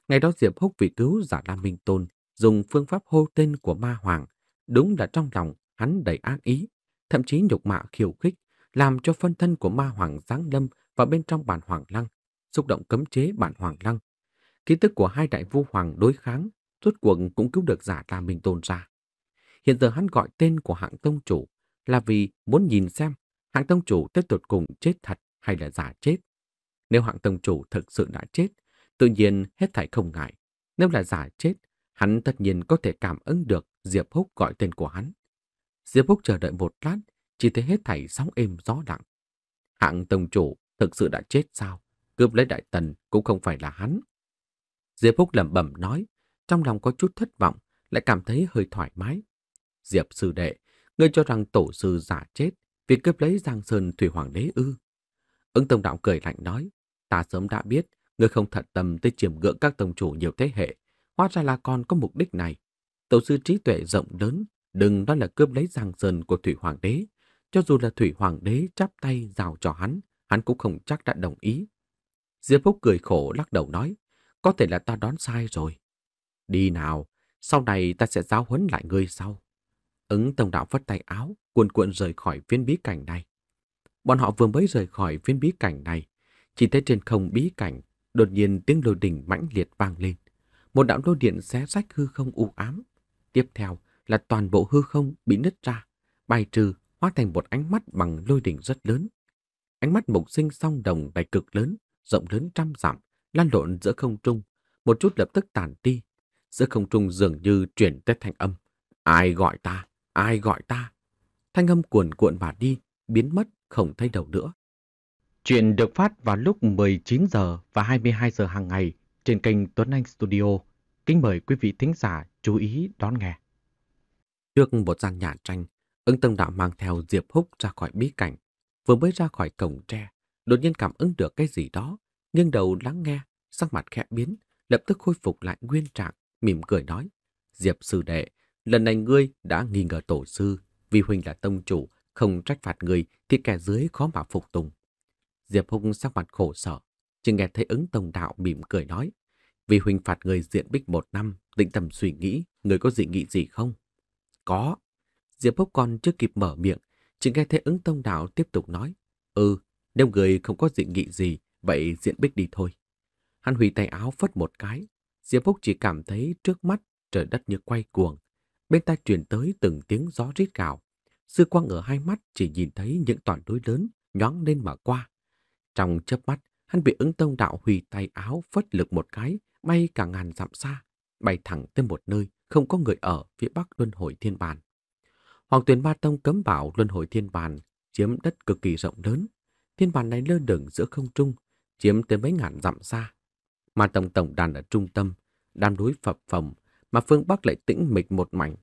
Ngày đó Diệp Húc vì cứu giả Lam Minh Tôn, dùng phương pháp hô tên của ma hoàng. Đúng là trong lòng hắn đầy ác ý, thậm chí nhục mạ khiêu khích, làm cho phân thân của ma hoàng giáng lâm vào bên trong bản hoàng lăng, xúc động cấm chế bản hoàng lăng. Ký tức của hai đại vua hoàng đối kháng, rốt cuộc cũng cứu được giả Lam Minh Tôn ra. Hiện giờ hắn gọi tên của hạng tông chủ là vì muốn nhìn xem hạng tông chủ tiếp tục cùng chết thật hay là giả chết. Nếu hạng tông chủ thực sự đã chết, tự nhiên hết thảy không ngại. Nếu là giả chết, hắn tất nhiên có thể cảm ứng được Diệp Húc gọi tên của hắn. Diệp Húc chờ đợi một lát, chỉ thấy hết thảy sóng êm gió lặng. Hạng tông chủ thực sự đã chết sao? Cướp lấy đại tần cũng không phải là hắn. Diệp Húc lẩm bẩm nói, trong lòng có chút thất vọng, lại cảm thấy hơi thoải mái. Diệp sư đệ, ngươi cho rằng tổ sư giả chết vì cướp lấy Giang Sơn Thủy Hoàng đế ư. Ứng tông đạo cười lạnh nói, ta sớm đã biết, ngươi không thật tâm tới chiếm ngưỡng các tông chủ nhiều thế hệ, hóa ra là con có mục đích này. Tổ sư trí tuệ rộng lớn, đừng nói là cướp lấy Giang Sơn của Thủy Hoàng đế. Cho dù là Thủy Hoàng đế chắp tay rào cho hắn, hắn cũng không chắc đã đồng ý. Diệp Phúc cười khổ lắc đầu nói, có thể là ta đoán sai rồi. Đi nào, sau này ta sẽ giáo huấn lại ngươi sau. Ứng tông đạo phất tay áo, cuộn cuộn rời khỏi viên bí cảnh này. Bọn họ vừa mới rời khỏi viên bí cảnh này, chỉ thấy trên không bí cảnh, đột nhiên tiếng lôi đình mãnh liệt vang lên. Một đạo lôi điện xé rách hư không u ám. Tiếp theo là toàn bộ hư không bị nứt ra, bài trừ, hóa thành một ánh mắt bằng lôi đỉnh rất lớn. Ánh mắt mục sinh song đồng đầy cực lớn, rộng lớn trăm dặm, lan lộn giữa không trung, một chút lập tức tàn ti. Giữa không trung dường như chuyển tới thành âm. Ai gọi ta? Ai gọi ta? Thanh âm cuồn cuộn mà đi, biến mất, không thấy đầu nữa. Chuyện được phát vào lúc 19 giờ và 22 giờ hàng ngày trên kênh Tuấn Anh Studio. Kính mời quý vị thính giả chú ý đón nghe. Trước một gian nhà tranh, ứng tâm đã mang theo Diệp Húc ra khỏi bí cảnh. Vừa mới ra khỏi cổng tre, đột nhiên cảm ứng được cái gì đó, nghiêng đầu lắng nghe, sắc mặt khẽ biến, lập tức khôi phục lại nguyên trạng, mỉm cười nói. Diệp sư đệ, lần này ngươi đã nghi ngờ tổ sư, vì huynh là tông chủ, không trách phạt ngươi thì kẻ dưới khó mà phục tùng. Diệp Hùng sắc mặt khổ sở, chỉ nghe thấy ứng tông đạo mỉm cười nói. Vì huynh phạt người diện bích một năm, định tâm suy nghĩ, người có dị nghị gì không? Có. Diệp Húc còn chưa kịp mở miệng, chỉ nghe thấy ứng tông đạo tiếp tục nói. Ừ, nếu người không có dị nghị gì, vậy diện bích đi thôi. Hắn hủy tay áo phất một cái. Diệp Húc chỉ cảm thấy trước mắt trời đất như quay cuồng, Bên tai truyền tới từng tiếng gió rít gào. Sư quang ở hai mắt chỉ nhìn thấy những toàn núi lớn nhón lên mà qua. Trong chớp mắt, hắn bị ứng tông đạo hủy tay áo phất lực một cái, bay cả ngàn dặm xa, bay thẳng tới một nơi không có người ở phía bắc luân hồi thiên bàn. Hoàng tuyển ba tông cấm bảo luân hồi thiên bàn chiếm đất cực kỳ rộng lớn. Thiên bàn này lơ lửng giữa không trung, chiếm tới mấy ngàn dặm xa. Mà tổng tổng đàn ở trung tâm, đám núi phập phồng mà phương Bắc lại tĩnh mịch một mảnh.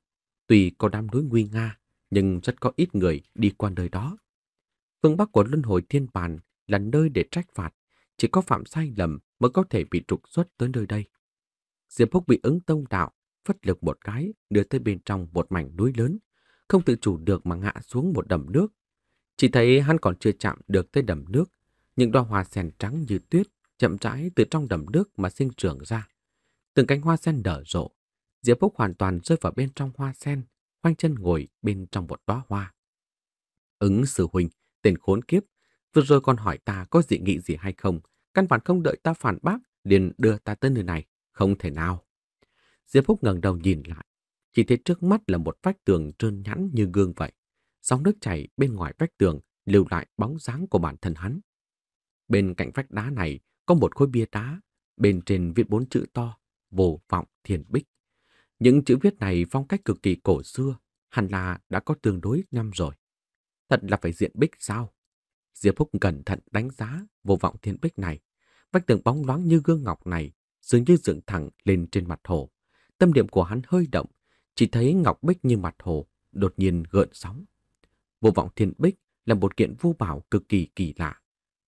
Tuy có đám núi nguy nga, nhưng rất có ít người đi qua nơi đó. Phương Bắc của Luân Hồi Thiên Bàn là nơi để trách phạt, chỉ có phạm sai lầm mới có thể bị trục xuất tới nơi đây. Diệp Húc bị ứng tông đạo, phất lực một cái, đưa tới bên trong một mảnh núi lớn, không tự chủ được mà ngã xuống một đầm nước. Chỉ thấy hắn còn chưa chạm được tới đầm nước, những đóa hoa sen trắng như tuyết chậm rãi từ trong đầm nước mà sinh trưởng ra. Từng cánh hoa sen nở rộ, Diệp Phúc hoàn toàn rơi vào bên trong hoa sen, khoanh chân ngồi bên trong một đóa hoa. Ứng sư huynh, tên khốn kiếp, vừa rồi còn hỏi ta có dị nghị gì hay không, căn bản không đợi ta phản bác, liền đưa ta tới nơi này, không thể nào. Diệp Phúc ngẩng đầu nhìn lại, chỉ thấy trước mắt là một vách tường trơn nhẵn như gương vậy. Sóng nước chảy bên ngoài vách tường lưu lại bóng dáng của bản thân hắn. Bên cạnh vách đá này có một khối bia đá, bên trên viết bốn chữ to, vô vọng thiền bích. Những chữ viết này phong cách cực kỳ cổ xưa, hẳn là đã có tương đối năm rồi. Thật là phải diện bích sao? Diệp Phúc cẩn thận đánh giá vô vọng thiên bích này. Vách tường bóng loáng như gương ngọc này dường như dựng thẳng lên trên mặt hồ. Tâm điểm của hắn hơi động, chỉ thấy ngọc bích như mặt hồ đột nhiên gợn sóng. Vô vọng thiên bích là một kiện vu bảo cực kỳ kỳ lạ,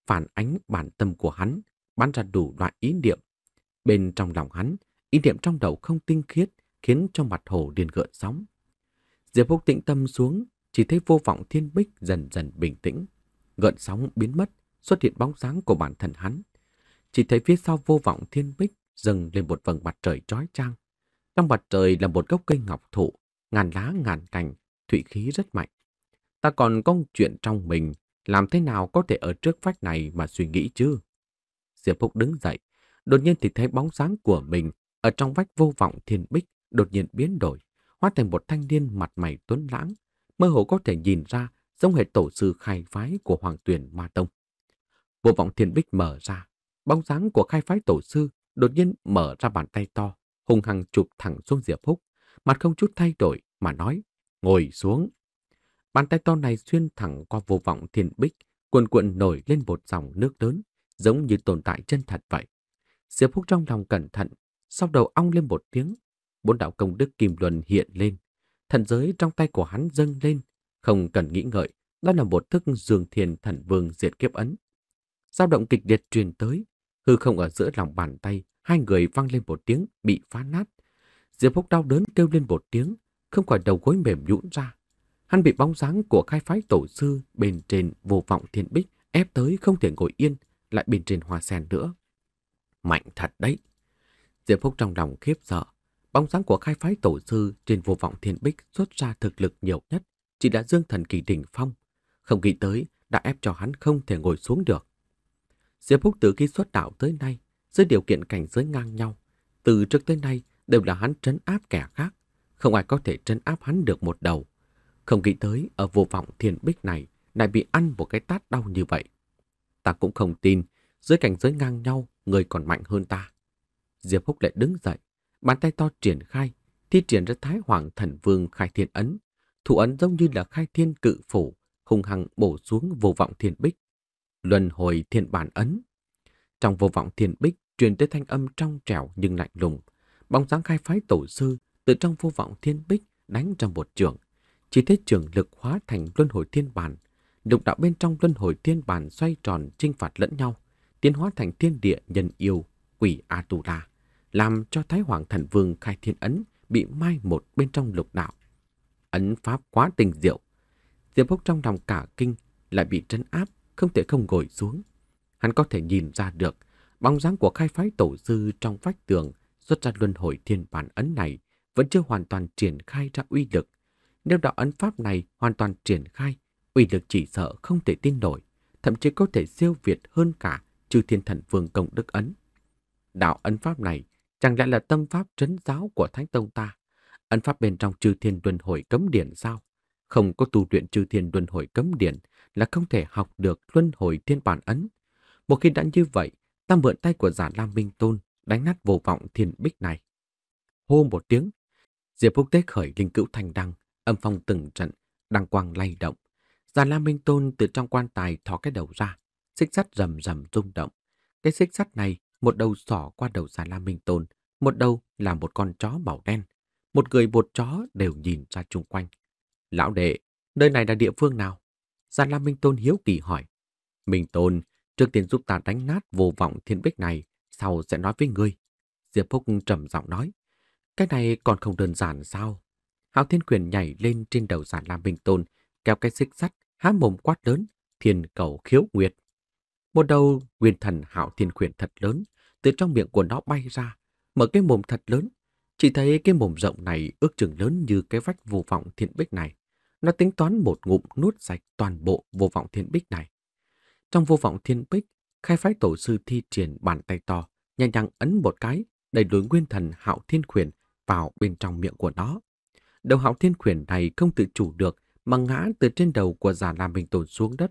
phản ánh bản tâm của hắn, bắn ra đủ loại ý niệm. Bên trong lòng hắn, ý niệm trong đầu không tinh khiết, khiến cho mặt hồ điên gợn sóng. Diệp Húc tĩnh tâm xuống, chỉ thấy vô vọng thiên bích dần dần bình tĩnh. Gợn sóng biến mất, xuất hiện bóng sáng của bản thân hắn. Chỉ thấy phía sau vô vọng thiên bích dừng lên một vầng mặt trời trói trang. Trong mặt trời là một gốc cây ngọc thụ, ngàn lá ngàn cành, thủy khí rất mạnh. Ta còn có chuyện trong mình, làm thế nào có thể ở trước vách này mà suy nghĩ chứ? Diệp Húc đứng dậy, đột nhiên thì thấy bóng sáng của mình ở trong vách vô vọng thiên bích đột nhiên biến đổi, hóa thành một thanh niên mặt mày tuấn lãng, mơ hồ có thể nhìn ra giống hệ tổ sư khai phái của Hoàng Tuyền Ma Tông. Vô vọng thiên bích mở ra, bóng dáng của khai phái tổ sư đột nhiên mở ra bàn tay to, hùng hằng chụp thẳng xuống Diệp Húc, mặt không chút thay đổi mà nói, ngồi xuống. Bàn tay to này xuyên thẳng qua vô vọng thiên bích, cuộn cuộn nổi lên một dòng nước lớn, giống như tồn tại chân thật vậy. Diệp Húc trong lòng cẩn thận, sau đầu ong lên một tiếng, bốn đạo công đức kim luân hiện lên, thần giới trong tay của hắn dâng lên, không cần nghĩ ngợi, đó là một thức dương thiền thần vương diệt kiếp ấn. Giao động kịch liệt truyền tới, hư không ở giữa lòng bàn tay, hai người vang lên một tiếng bị phá nát. Diệp Húc đau đớn kêu lên một tiếng, không khỏi đầu gối mềm nhũn ra. Hắn bị bóng dáng của khai phái tổ sư bên trên vô vọng thiên bích ép tới không thể ngồi yên, lại bên trên hoa sen nữa. Mạnh thật đấy. Diệp Phúc trong lòng khiếp sợ, Bóng dáng của khai phái tổ sư trên vô vọng thiên bích xuất ra thực lực nhiều nhất, chỉ đã dương thần kỳ đỉnh phong. Không nghĩ tới, đã ép cho hắn không thể ngồi xuống được. Diệp Húc từ khi xuất đạo tới nay, dưới điều kiện cảnh giới ngang nhau, từ trước tới nay đều là hắn trấn áp kẻ khác, không ai có thể trấn áp hắn được một đầu. Không nghĩ tới ở vô vọng thiên bích này lại bị ăn một cái tát đau như vậy. Ta cũng không tin, dưới cảnh giới ngang nhau, người còn mạnh hơn ta. Diệp Húc lại đứng dậy, Bàn tay to triển khai, thi triển ra Thái Hoàng Thần Vương khai thiên ấn. Thủ ấn giống như là khai thiên cự phủ, hung hăng bổ xuống vô vọng thiên bích. Luân hồi thiên bản ấn. Trong vô vọng thiên bích truyền tới thanh âm trong trẻo nhưng lạnh lùng. Bóng dáng khai phái tổ sư từ trong vô vọng thiên bích đánh trong một trường. Chỉ thế trường lực hóa thành luân hồi thiên bản. Lục đạo bên trong luân hồi thiên bản xoay tròn chinh phạt lẫn nhau, tiến hóa thành thiên địa nhân yêu, quỷ A-tu-la làm cho Thái Hoàng Thần Vương Khai Thiên Ấn bị mai một bên trong lục đạo. Ấn pháp quá tình diệu. Diệp Húc trong lòng cả kinh lại bị trấn áp, không thể không ngồi xuống. Hắn có thể nhìn ra được bóng dáng của khai phái tổ sư trong vách tường xuất ra luân hồi thiên bản ấn này vẫn chưa hoàn toàn triển khai ra uy lực. Nếu đạo ấn pháp này hoàn toàn triển khai, uy lực chỉ sợ không thể tin nổi, thậm chí có thể siêu việt hơn cả chư thiên thần vương công đức ấn. Đạo ấn pháp này Chẳng lẽ là tâm pháp trấn giáo của Thánh Tông ta? Ấn pháp bên trong chư thiên luân hồi cấm điển sao? Không có tu luyện chư thiên luân hồi cấm điển là không thể học được luân hồi thiên bản ấn. Một khi đã như vậy, ta mượn tay của giả Lam Minh Tôn đánh nát vô vọng thiên bích này. Hô một tiếng, Diệp Phúc Tế khởi linh cữu thành đăng, âm phong từng trận, đăng quang lay động. Già Lam Minh Tôn từ trong quan tài thò cái đầu ra, xích sắt rầm rầm rung động. Cái xích sắt này một đầu sỏ qua đầu già la Minh Tôn, một đầu là một con chó màu đen. Một người một chó đều nhìn ra chung quanh. Lão đệ, nơi này là địa phương nào? Già La Minh Tôn hiếu kỳ hỏi. Minh Tôn, trước tiên giúp ta đánh nát vô vọng thiên bích này, sau sẽ nói với ngươi. Diệp Phúc trầm giọng nói. Cái này còn không đơn giản sao? Hạo Thiên Quyền nhảy lên trên đầu già La Minh Tôn, kéo cái xích sắt, há mồm quát lớn, thiên cầu khiếu nguyệt. Một đầu nguyên thần hạo thiên khuyển thật lớn, từ trong miệng của nó bay ra, mở cái mồm thật lớn. Chỉ thấy cái mồm rộng này ước chừng lớn như cái vách vô vọng thiên bích này. Nó tính toán một ngụm nuốt sạch toàn bộ vô vọng thiên bích này. Trong vô vọng thiên bích, khai phái tổ sư thi triển bàn tay to, nhẹ nhàng ấn một cái, đẩy lùi nguyên thần hạo thiên khuyển vào bên trong miệng của nó. Đầu hạo thiên khuyển này không tự chủ được mà ngã từ trên đầu của già Nam Bình Tồn xuống đất.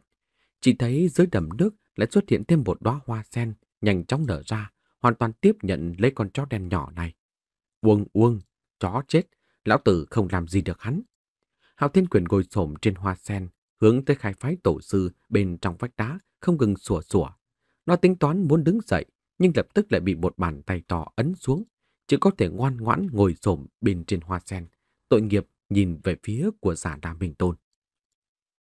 Chỉ thấy dưới đầm nước lại xuất hiện thêm một đóa hoa sen nhanh chóng nở ra, hoàn toàn tiếp nhận lấy con chó đen nhỏ này. Uông uông, chó chết, lão tử không làm gì được hắn. Hạo Thiên Quyền ngồi xổm trên hoa sen, hướng tới khai phái tổ sư bên trong vách đá, không ngừng sủa sủa. Nó tính toán muốn đứng dậy, nhưng lập tức lại bị một bàn tay to ấn xuống, chỉ có thể ngoan ngoãn ngồi xổm bên trên hoa sen. Tội nghiệp nhìn về phía của giả đà Minh Tôn.